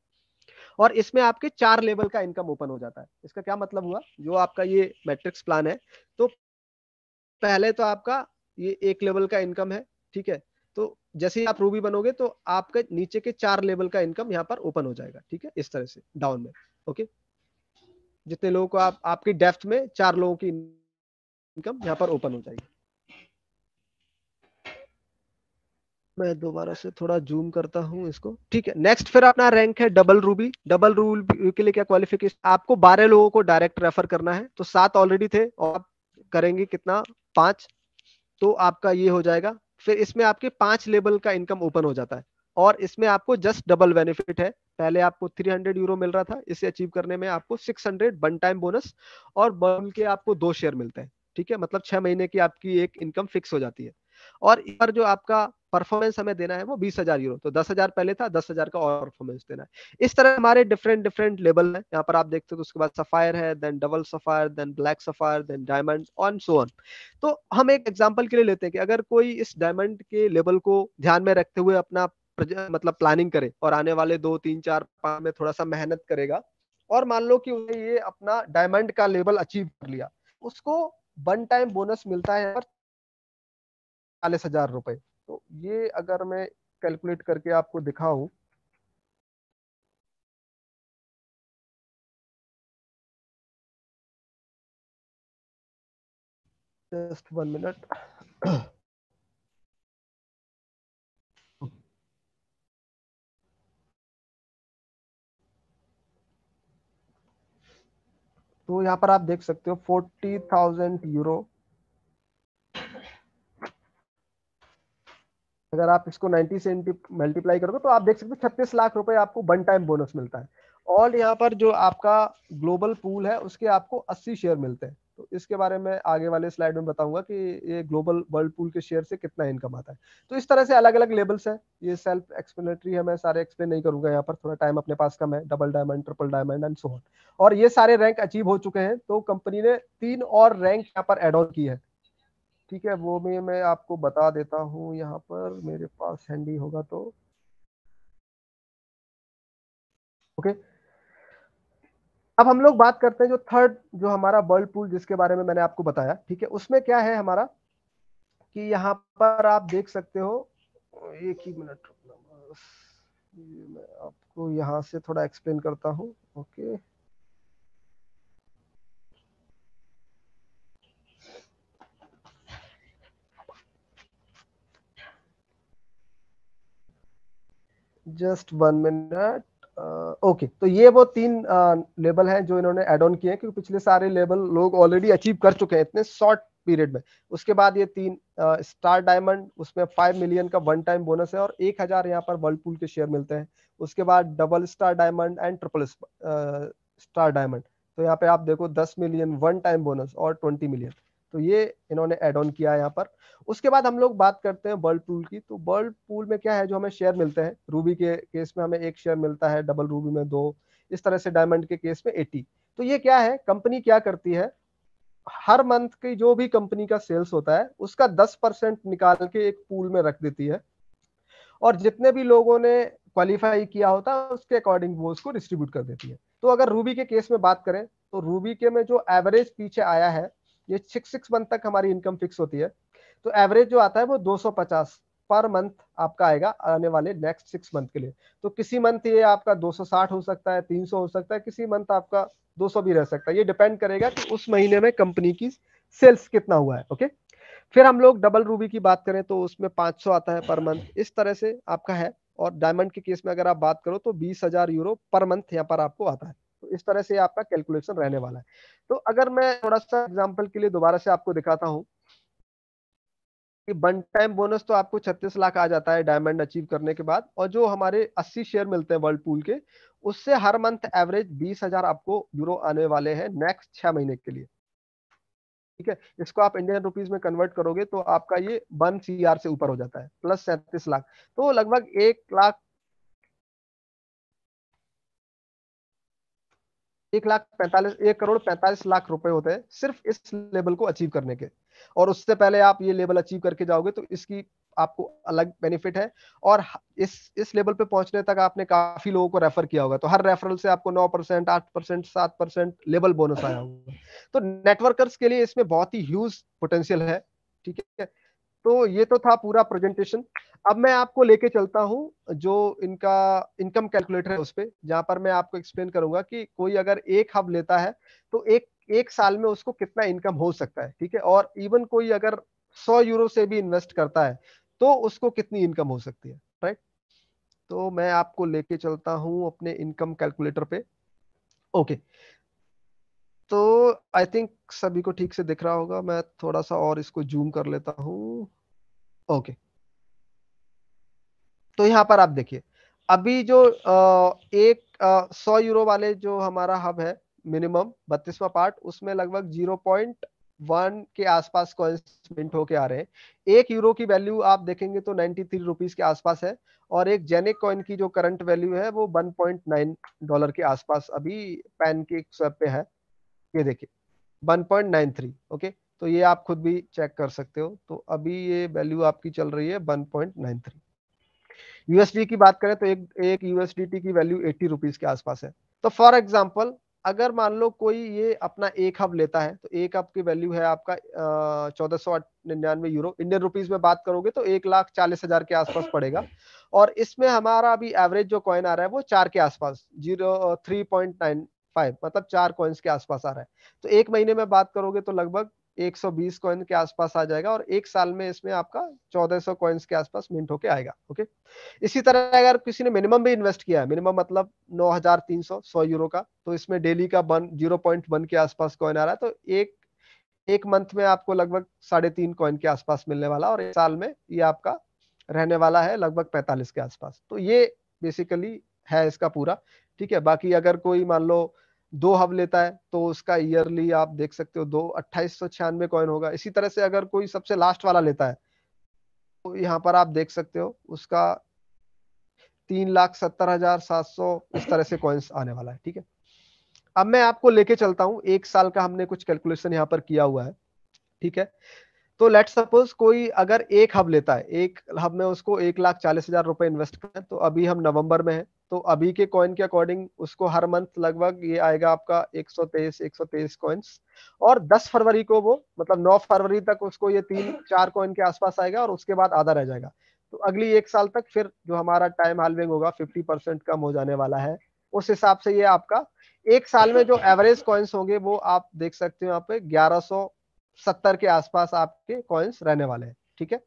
S1: और इसमें आपके चार लेवल का इनकम ओपन हो जाता है इसका क्या मतलब हुआ जो आपका ये मैट्रिक्स प्लान है तो पहले तो आपका ये एक लेवल का इनकम है ठीक है तो जैसे ही आप रूबी बनोगे तो आपके नीचे के चार लेवल का इनकम यहाँ पर ओपन हो जाएगा ठीक है इस तरह से डाउन में ओके जितने लोगों को आप आपकी डेफ्थ में चार लोगों की इनकम यहाँ पर ओपन हो जाएगी मैं दोबारा से थोड़ा जूम करता हूँ इसको ठीक है नेक्स्ट फिर अपना रैंक है डबल रूबी डबल रूबी के लिए क्या क्वालिफिकेशन आपको बारह लोगों को डायरेक्ट रेफर करना है तो सात ऑलरेडी थे और आप करेंगे कितना पांच तो आपका ये हो जाएगा फिर इसमें आपके पांच लेवल का इनकम ओपन हो जाता है और इसमें आपको जस्ट डबल बेनिफिट है पहले आपको 300 यूरो मिल रहा था इसे अचीव करने में आपको 600 वन टाइम बोनस और बन के आपको दो शेयर मिलते हैं ठीक है मतलब छह महीने की आपकी एक इनकम फिक्स हो जाती है और इस पर जो आपका परफॉर्मेंस हमें देना है वो बीस हजार यूरो तो दस हजार पहले था दस हजार का और परफॉर्मेंस देना है इस तरह हमारे डिफरेंट डिफरेंट लेवल है यहाँ पर आप देखते हो तो उसके बाद सफायर है then double sapphire then black sapphire then diamond on so on तो हम एक एग्जाम्पल के लिए लेते हैं कि अगर कोई इस डायमंड के लेवल को ध्यान में रखते हुए अपना मतलब प्लानिंग करे और आने वाले दो तीन चार पांच में थोड़ा सा मेहनत करेगा और मान लो कि उन्हें ये अपना डायमंड का लेवल अचीव कर लिया उसको वन टाइम बोनस मिलता है चालीस हजार रुपए तो ये अगर मैं कैलकुलेट करके आपको दिखाऊं
S2: जस्ट वन मिनट
S1: तो यहाँ पर आप देख सकते हो फोर्टी थाउजेंड यूरो अगर आप इसको 90 से मल्टीप्लाई करोगे तो आप देख सकते हो छत्तीस लाख रुपए आपको वन टाइम बोनस मिलता है और यहाँ पर जो आपका ग्लोबल पूल है उसके आपको 80 शेयर मिलते हैं तो इसके बारे में आगे वाले स्लाइड में बताऊंगा कि ये ग्लोबल वर्ल्ड पूल के शेयर से कितना इनकम आता है तो इस तरह से अलग अलग लेवल्स है ये सेल्फ एक्सप्लेनेटरी है मैं सारे एक्सप्लेन नहीं करूंगा यहाँ पर थोड़ा टाइम अपने पास कम है double diamond triple diamond and so on और ये सारे रैंक अचीव हो चुके हैं तो कंपनी ने तीन और रैंक यहाँ पर एड ऑन की है ठीक है वो भी मैं आपको बता देता हूँ यहाँ पर मेरे पास हैंडी होगा तो ओके okay. अब हम लोग बात करते हैं जो थर्ड जो हमारा वर्ल्ड पूल जिसके बारे में मैंने आपको बताया ठीक है उसमें क्या है हमारा कि यहाँ पर आप देख सकते हो एक ही मिनट मैं आपको यहाँ से थोड़ा एक्सप्लेन करता हूँ okay just one minute okay तो ये वो तीन लेवल हैं जो इन्होंने एड ऑन किए हैं क्योंकि पिछले सारे लेवल लोग ऑलरेडी अचीव कर चुके हैं इतने शॉर्ट पीरियड में उसके बाद ये तीन स्टार डायमंड उसमें फाइव मिलियन का वन टाइम बोनस है और एक हजार यहाँ पर पूल के शेयर मिलते हैं उसके बाद double star diamond and triple star diamond तो यहाँ पे आप देखो दस मिलियन वन टाइम बोनस और ट्वेंटी मिलियन तो ये इन्होंने एड ऑन किया है यहाँ पर उसके बाद हम लोग बात करते हैं वर्ल्ड पूल की तो वर्ल्ड पूल में क्या है जो हमें शेयर मिलते हैं रूबी के केस में हमें एक शेयर मिलता है डबल रूबी में दो इस तरह से डायमंड के केस में एटी तो ये क्या है कंपनी क्या करती है हर मंथ की जो भी कंपनी का सेल्स होता है उसका दस निकाल के एक पूल में रख देती है और जितने भी लोगों ने क्वालिफाई किया होता है उसके अकॉर्डिंग वो उसको डिस्ट्रीब्यूट कर देती है तो अगर रूबी के केस में बात करें तो रूबी के में जो एवरेज पीछे आया है ये सिक्स सिक्स मंथ तक हमारी इनकम फिक्स होती है तो एवरेज जो आता है वो 250 पर मंथ आपका आएगा आने वाले नेक्स्ट सिक्स मंथ के लिए तो किसी मंथ ये आपका 260 हो सकता है 300 हो सकता है किसी मंथ आपका 200 भी रह सकता है ये डिपेंड करेगा कि उस महीने में कंपनी की सेल्स कितना हुआ है ओके फिर हम लोग डबल रूबी की बात करें तो उसमें 500 आता है पर मंथ इस तरह से आपका है और डायमंड के केस में अगर आप बात करो तो बीस यूरो पर मंथ यहाँ पर आपको आता है तो इस तरह से आपका कैलकुलेशन रहने वाला है तो अगर मैं थोड़ा सा एग्जाम्पल के लिए दोबारा से आपको दिखाता हूँ कि वन टाइम बोनस तो आपको 36 लाख आ जाता है डायमंड अचीव करने के बाद और जो हमारे 80 शेयर मिलते हैं वर्ल्ड पूल के उससे हर मंथ एवरेज बीस हजार आपको यूरो आने वाले हैं नेक्स्ट छह महीने के लिए ठीक है इसको आप इंडियन रुपीज में कन्वर्ट करोगे तो आपका ये वन सी से ऊपर हो जाता है प्लस सैंतीस लाख तो लगभग एक लाख एक लाख पैंतालीस एक करोड़ पैंतालीस लाख रुपए होते हैं सिर्फ इस लेवल को अचीव करने के और उससे पहले आप ये लेवल अचीव करके जाओगे तो इसकी आपको अलग बेनिफिट है और इस इस लेवल पे पहुंचने तक आपने काफी लोगों को रेफर किया होगा तो हर रेफरल से आपको नौ परसेंट आठ परसेंट सात परसेंट लेवल बोनस आया होगा तो नेटवर्कर्स के लिए इसमें बहुत ही ह्यूज पोटेंशियल है ठीक है तो ये तो था पूरा प्रेजेंटेशन अब मैं आपको लेके चलता हूँ जो इनका इनकम कैलकुलेटर है उस पर जहाँ पर मैं आपको एक्सप्लेन करूंगा कि कोई अगर एक हब लेता है तो एक एक साल में उसको कितना इनकम हो सकता है ठीक है और इवन कोई अगर 100 यूरो से भी इन्वेस्ट करता है तो उसको कितनी इनकम हो सकती है राइट तो मैं आपको लेके चलता हूँ अपने इनकम कैलकुलेटर पे ओके तो आई थिंक सभी को ठीक से दिख रहा होगा मैं थोड़ा सा और इसको जूम कर लेता हूँ ओके तो यहाँ पर आप देखिए अभी जो एक सौ यूरो वाले जो हमारा हब है मिनिमम बत्तीसवा पार्ट उसमें लगभग जीरो पॉइंट वन के आसपास मिंट होके आ रहे हैं एक यूरो की वैल्यू आप देखेंगे तो नाइनटी थ्री रुपीज के आसपास है और एक जेनिक कॉइन की जो करंट वैल्यू है वो वन पॉइंट नाइन डॉलर के आसपास अभी पैन के स्वैप पे है ये देखिए one point nine three okay तो ये आप खुद भी चेक कर सकते हो तो अभी ये वैल्यू आपकी चल रही है थ्री यूएसडी की बात करें तो एक एक यूएसडीटी की वैल्यू एट्टी रुपीज के आसपास है तो फॉर एग्जाम्पल अगर मान लो कोई ये अपना एक हब लेता है तो एक हब की वैल्यू है आपका चौदह सौ निन्यानवे यूरो इंडियन रुपीज में बात करोगे तो एक लाख चालीस हजार के आसपास पड़ेगा और इसमें हमारा अभी एवरेज जो कॉइन आ रहा है वो चार के आसपास zero three point nine five मतलब चार कॉइन्स के आसपास आ रहा है तो एक महीने में बात करोगे तो लगभग 120 कॉइन के आसपास आ जाएगा और एक साल में इसमें आपका 1400 सौ कॉइन्स के आसपास मिंट होके आएगा ओके इसी तरह अगर किसी ने मिनिमम भी इन्वेस्ट किया है मिनिमम मतलब 9300 100 यूरो का तो इसमें डेली का वन जीरो पॉइंट वन के आसपास कॉइन आ रहा है तो एक एक मंथ में आपको लगभग साढ़े तीन कॉइन के आसपास मिलने वाला और एक साल में ये आपका रहने वाला है लगभग पैंतालीस के आसपास तो ये बेसिकली है इसका पूरा ठीक है बाकी अगर कोई मान लो दो हब लेता है तो उसका ईयरली आप देख सकते हो दो अट्ठाईस सौ छियानवे कॉइन होगा इसी तरह से अगर कोई सबसे लास्ट वाला लेता है तो यहाँ पर आप देख सकते हो उसका तीन लाख सत्तर हजार सात सौ इस तरह से कॉइन्स आने वाला है ठीक है अब मैं आपको लेके चलता हूं एक साल का हमने कुछ कैलकुलेशन यहाँ पर किया हुआ है ठीक है तो लेट सपोज कोई अगर एक हब लेता है एक हब में उसको एक लाख चालीस हजार रुपए इन्वेस्ट करें तो अभी हम नवंबर में है तो अभी के कॉइन के अकॉर्डिंग उसको हर मंथ लगभग ये आएगा आपका 123 तेईस कॉइन्स और 10 फरवरी को वो मतलब 9 फरवरी तक उसको ये तीन चार कॉइन के आसपास आएगा और उसके बाद आधा रह जाएगा तो अगली एक साल तक फिर जो हमारा टाइम हालविंग होगा 50 परसेंट कम हो जाने वाला है उस हिसाब से ये आपका एक साल में जो एवरेज कॉइन्स होंगे वो आप देख सकते हो यहाँ पे 1170 के आसपास आपके कॉइन्स रहने वाले हैं ठीक है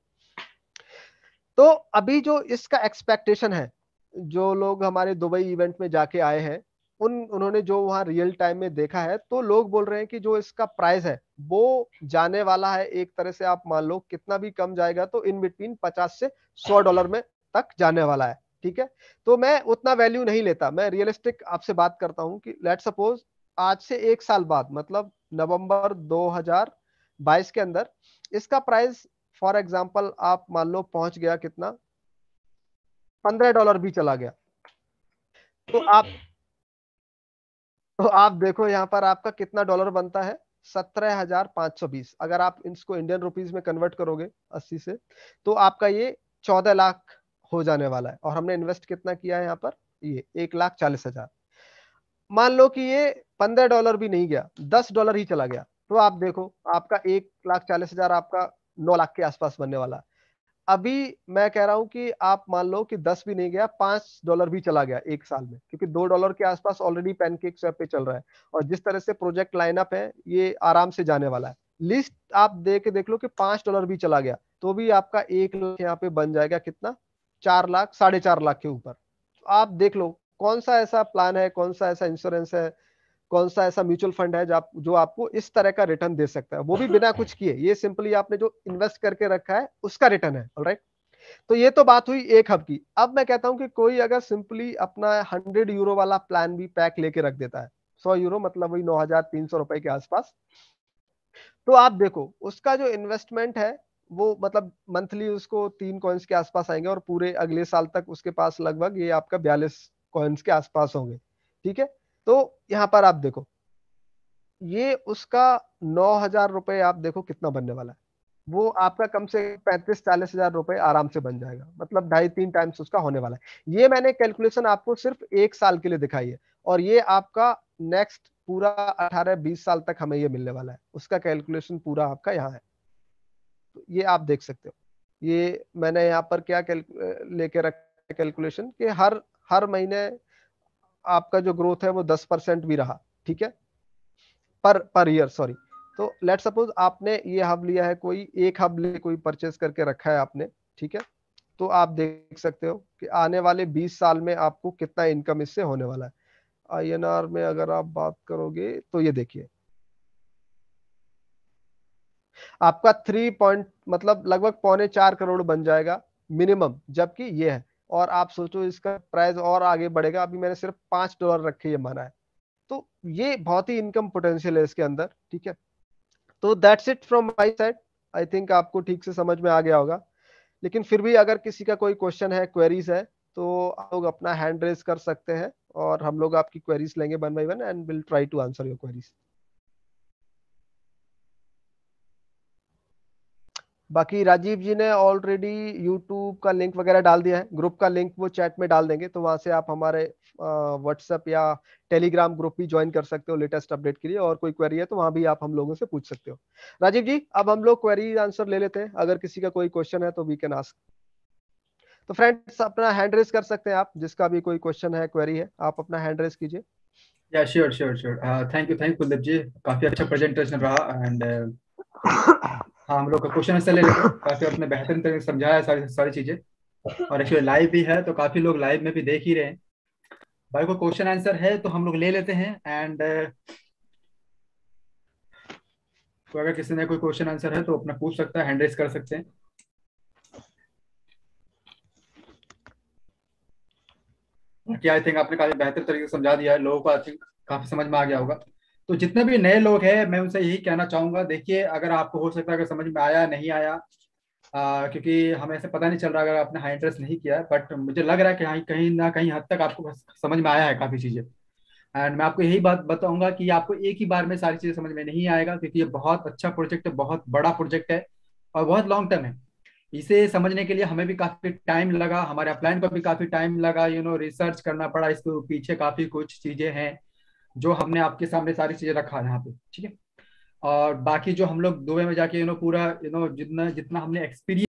S1: तो अभी जो इसका एक्सपेक्टेशन है जो लोग हमारे दुबई इवेंट में जाके आए हैं उन उन्होंने जो वहाँ रियल टाइम में देखा है तो लोग बोल रहे हैं कि जो इसका प्राइस है वो जाने वाला है एक तरह से आप मान लो कितना भी कम जाएगा तो इन बिटवीन पचास से सौ डॉलर में तक जाने वाला है ठीक है तो मैं उतना वैल्यू नहीं लेता मैं रियलिस्टिक आपसे बात करता हूँ कि लेट सपोज आज से एक साल बाद मतलब नवम्बर दो के अंदर इसका प्राइस फॉर एग्जाम्पल आप मान लो पहुंच गया कितना पंद्रह डॉलर भी चला गया तो आप तो आप देखो यहाँ पर आपका कितना डॉलर बनता है सत्रह हजार पांच सौ बीस अगर आप इसको इंडियन रुपीज में कन्वर्ट करोगे अस्सी से तो आपका ये चौदह लाख हो जाने वाला है और हमने इन्वेस्ट कितना किया है यहाँ पर ये एक लाख चालीस हजार मान लो कि ये पंद्रह डॉलर भी नहीं गया दस डॉलर ही चला गया तो आप देखो आपका एक लाख चालीस हजार आपका नौ लाख के आसपास बनने वाला अभी मैं कह रहा हूं कि आप मान लो कि दस भी नहीं गया पांच डॉलर भी चला गया एक साल में क्योंकि दो डॉलर के आसपास ऑलरेडी पैनकेक स्वैप पे चल रहा है और जिस तरह से प्रोजेक्ट लाइनअप है ये आराम से जाने वाला है लिस्ट आप दे के देख लो कि पांच डॉलर भी चला गया तो भी आपका एक लाख यहाँ पे बन जाएगा कितना चार लाख साढ़े चार लाख के ऊपर तो आप देख लो कौन सा ऐसा प्लान है कौन सा ऐसा इंश्योरेंस है कौन सा ऐसा म्यूचुअल फंड है जो आप जो आपको इस तरह का रिटर्न दे सकता है वो भी बिना कुछ किए ये सिंपली आपने जो इन्वेस्ट करके रखा है उसका रिटर्न है राइट तो ये तो बात हुई एक हब की अब मैं कहता हूं कि कोई अगर सिंपली अपना हंड्रेड यूरो वाला प्लान भी पैक लेके रख देता है सौ यूरो मतलब वही नौ हजार तीन सौ रुपए के आसपास तो आप देखो उसका जो इन्वेस्टमेंट है वो मतलब मंथली उसको तीन कॉइन्स के आसपास आएंगे और पूरे अगले साल तक उसके पास लगभग ये आपका बयालीस कॉइन्स के आसपास होंगे ठीक है तो यहाँ पर आप देखो ये उसका नौ हजार रुपये आप देखो कितना बनने वाला है वो आपका कम से पैंतीस चालीस हजार रुपये आराम से बन जाएगा मतलब ढाई तीन टाइम्स उसका होने वाला है ये मैंने कैलकुलेशन आपको सिर्फ एक साल के लिए दिखाई है और ये आपका नेक्स्ट पूरा अठारह बीस साल तक हमें ये मिलने वाला है उसका कैलकुलेशन पूरा आपका यहाँ है तो ये आप देख सकते हो ये मैंने यहाँ पर क्या लेके रखा कैलकुलेशन कि हर हर महीने आपका जो ग्रोथ है वो दस परसेंट भी रहा ठीक है पर पर ईयर सॉरी तो लेट सपोज आपने ये हब लिया है कोई एक हब ले कोई परचेस करके रखा है आपने ठीक है तो आप देख सकते हो कि आने वाले 20 साल में आपको कितना इनकम इससे होने वाला है आई में अगर आप बात करोगे तो ये देखिए आपका थ्री पॉइंट मतलब लगभग पौने चार करोड़ बन जाएगा मिनिमम जबकि ये है और आप सोचो इसका प्राइस और आगे बढ़ेगा अभी मैंने सिर्फ पांच डॉलर रखे ये माना है तो ये बहुत ही इनकम पोटेंशियल है इसके अंदर ठीक है तो that's it from my side I think आपको ठीक से समझ में आ गया होगा लेकिन फिर भी अगर किसी का कोई क्वेश्चन है क्वेरीज है तो आप लोग अपना हैंड रेज कर सकते हैं और हम लोग आपकी क्वेरीज लेंगे one by one and will try to answer your queries बाकी राजीव जी ने ऑलरेडी यूट्यूब का लिंक वगैरह डाल दिया है ग्रुप का लिंक वो चैट में डाल देंगे तो वहां से आप हमारे व्हाट्सएप या टेलीग्राम ग्रुप भी ज्वाइन कर सकते हो लेटेस्ट अपडेट के लिए और कोई क्वेरी है तो वहां भी आप हम लोगों से पूछ सकते हो राजीव जी अब हम लोग क्वेरी आंसर ले लेते हैं अगर किसी का कोई क्वेश्चन है तो वी कैन आस्क तो फ्रेंड्स अपना हैंड रेस कर सकते हैं आप जिसका भी कोई क्वेश्चन है क्वेरी है आप अपना हैंड रेस कीजिए
S2: या sure sure sure thank you thank you Kuldeep ji काफी अच्छा प्रेजेंटेशन रहा एंड हाँ हम लोग का क्वेश्चन आंसर ले लेते हैं काफी आपने बेहतरीन तरीके से समझाया सारी सारी चीजें और एक्चुअली लाइव भी है तो काफी लोग लाइव में भी देख ही रहे हैं भाई को क्वेश्चन आंसर है तो हम लोग ले लेते हैं एंड तो अगर किसी ने कोई क्वेश्चन आंसर है तो अपना पूछ सकता है हैंड रेस कर सकते हैं बाकी आई थिंक आपने काफी बेहतर तरीके से समझा दिया है लोगों को आई थिंक काफी समझ में आ गया होगा तो जितने भी नए लोग हैं मैं उनसे यही कहना चाहूंगा देखिए अगर आपको हो सकता है अगर समझ में आया नहीं आया आ, क्योंकि हमें ऐसे पता नहीं चल रहा अगर आपने हाई इंटरेस्ट नहीं किया बट मुझे लग रहा है कि हाँ कहीं ना कहीं हद तक आपको समझ में आया है काफी चीजें एंड मैं आपको यही बात बताऊंगा कि आपको एक ही बार में सारी चीजें समझ में नहीं आएगा क्योंकि ये बहुत अच्छा प्रोजेक्ट है बहुत बड़ा प्रोजेक्ट है और बहुत लॉन्ग टर्म है इसे समझने के लिए हमें भी काफी टाइम लगा हमारे अपलाइन को भी काफी टाइम लगा यू नो रिसर्च करना पड़ा इसके पीछे काफी कुछ चीजें हैं जो हमने आपके सामने सारी चीजें रखा है यहाँ पे ठीक है और बाकी जो हम लोग दुबई में जाके यू नो पूरा यू नो जितना जितना हमने एक्सपीरियंस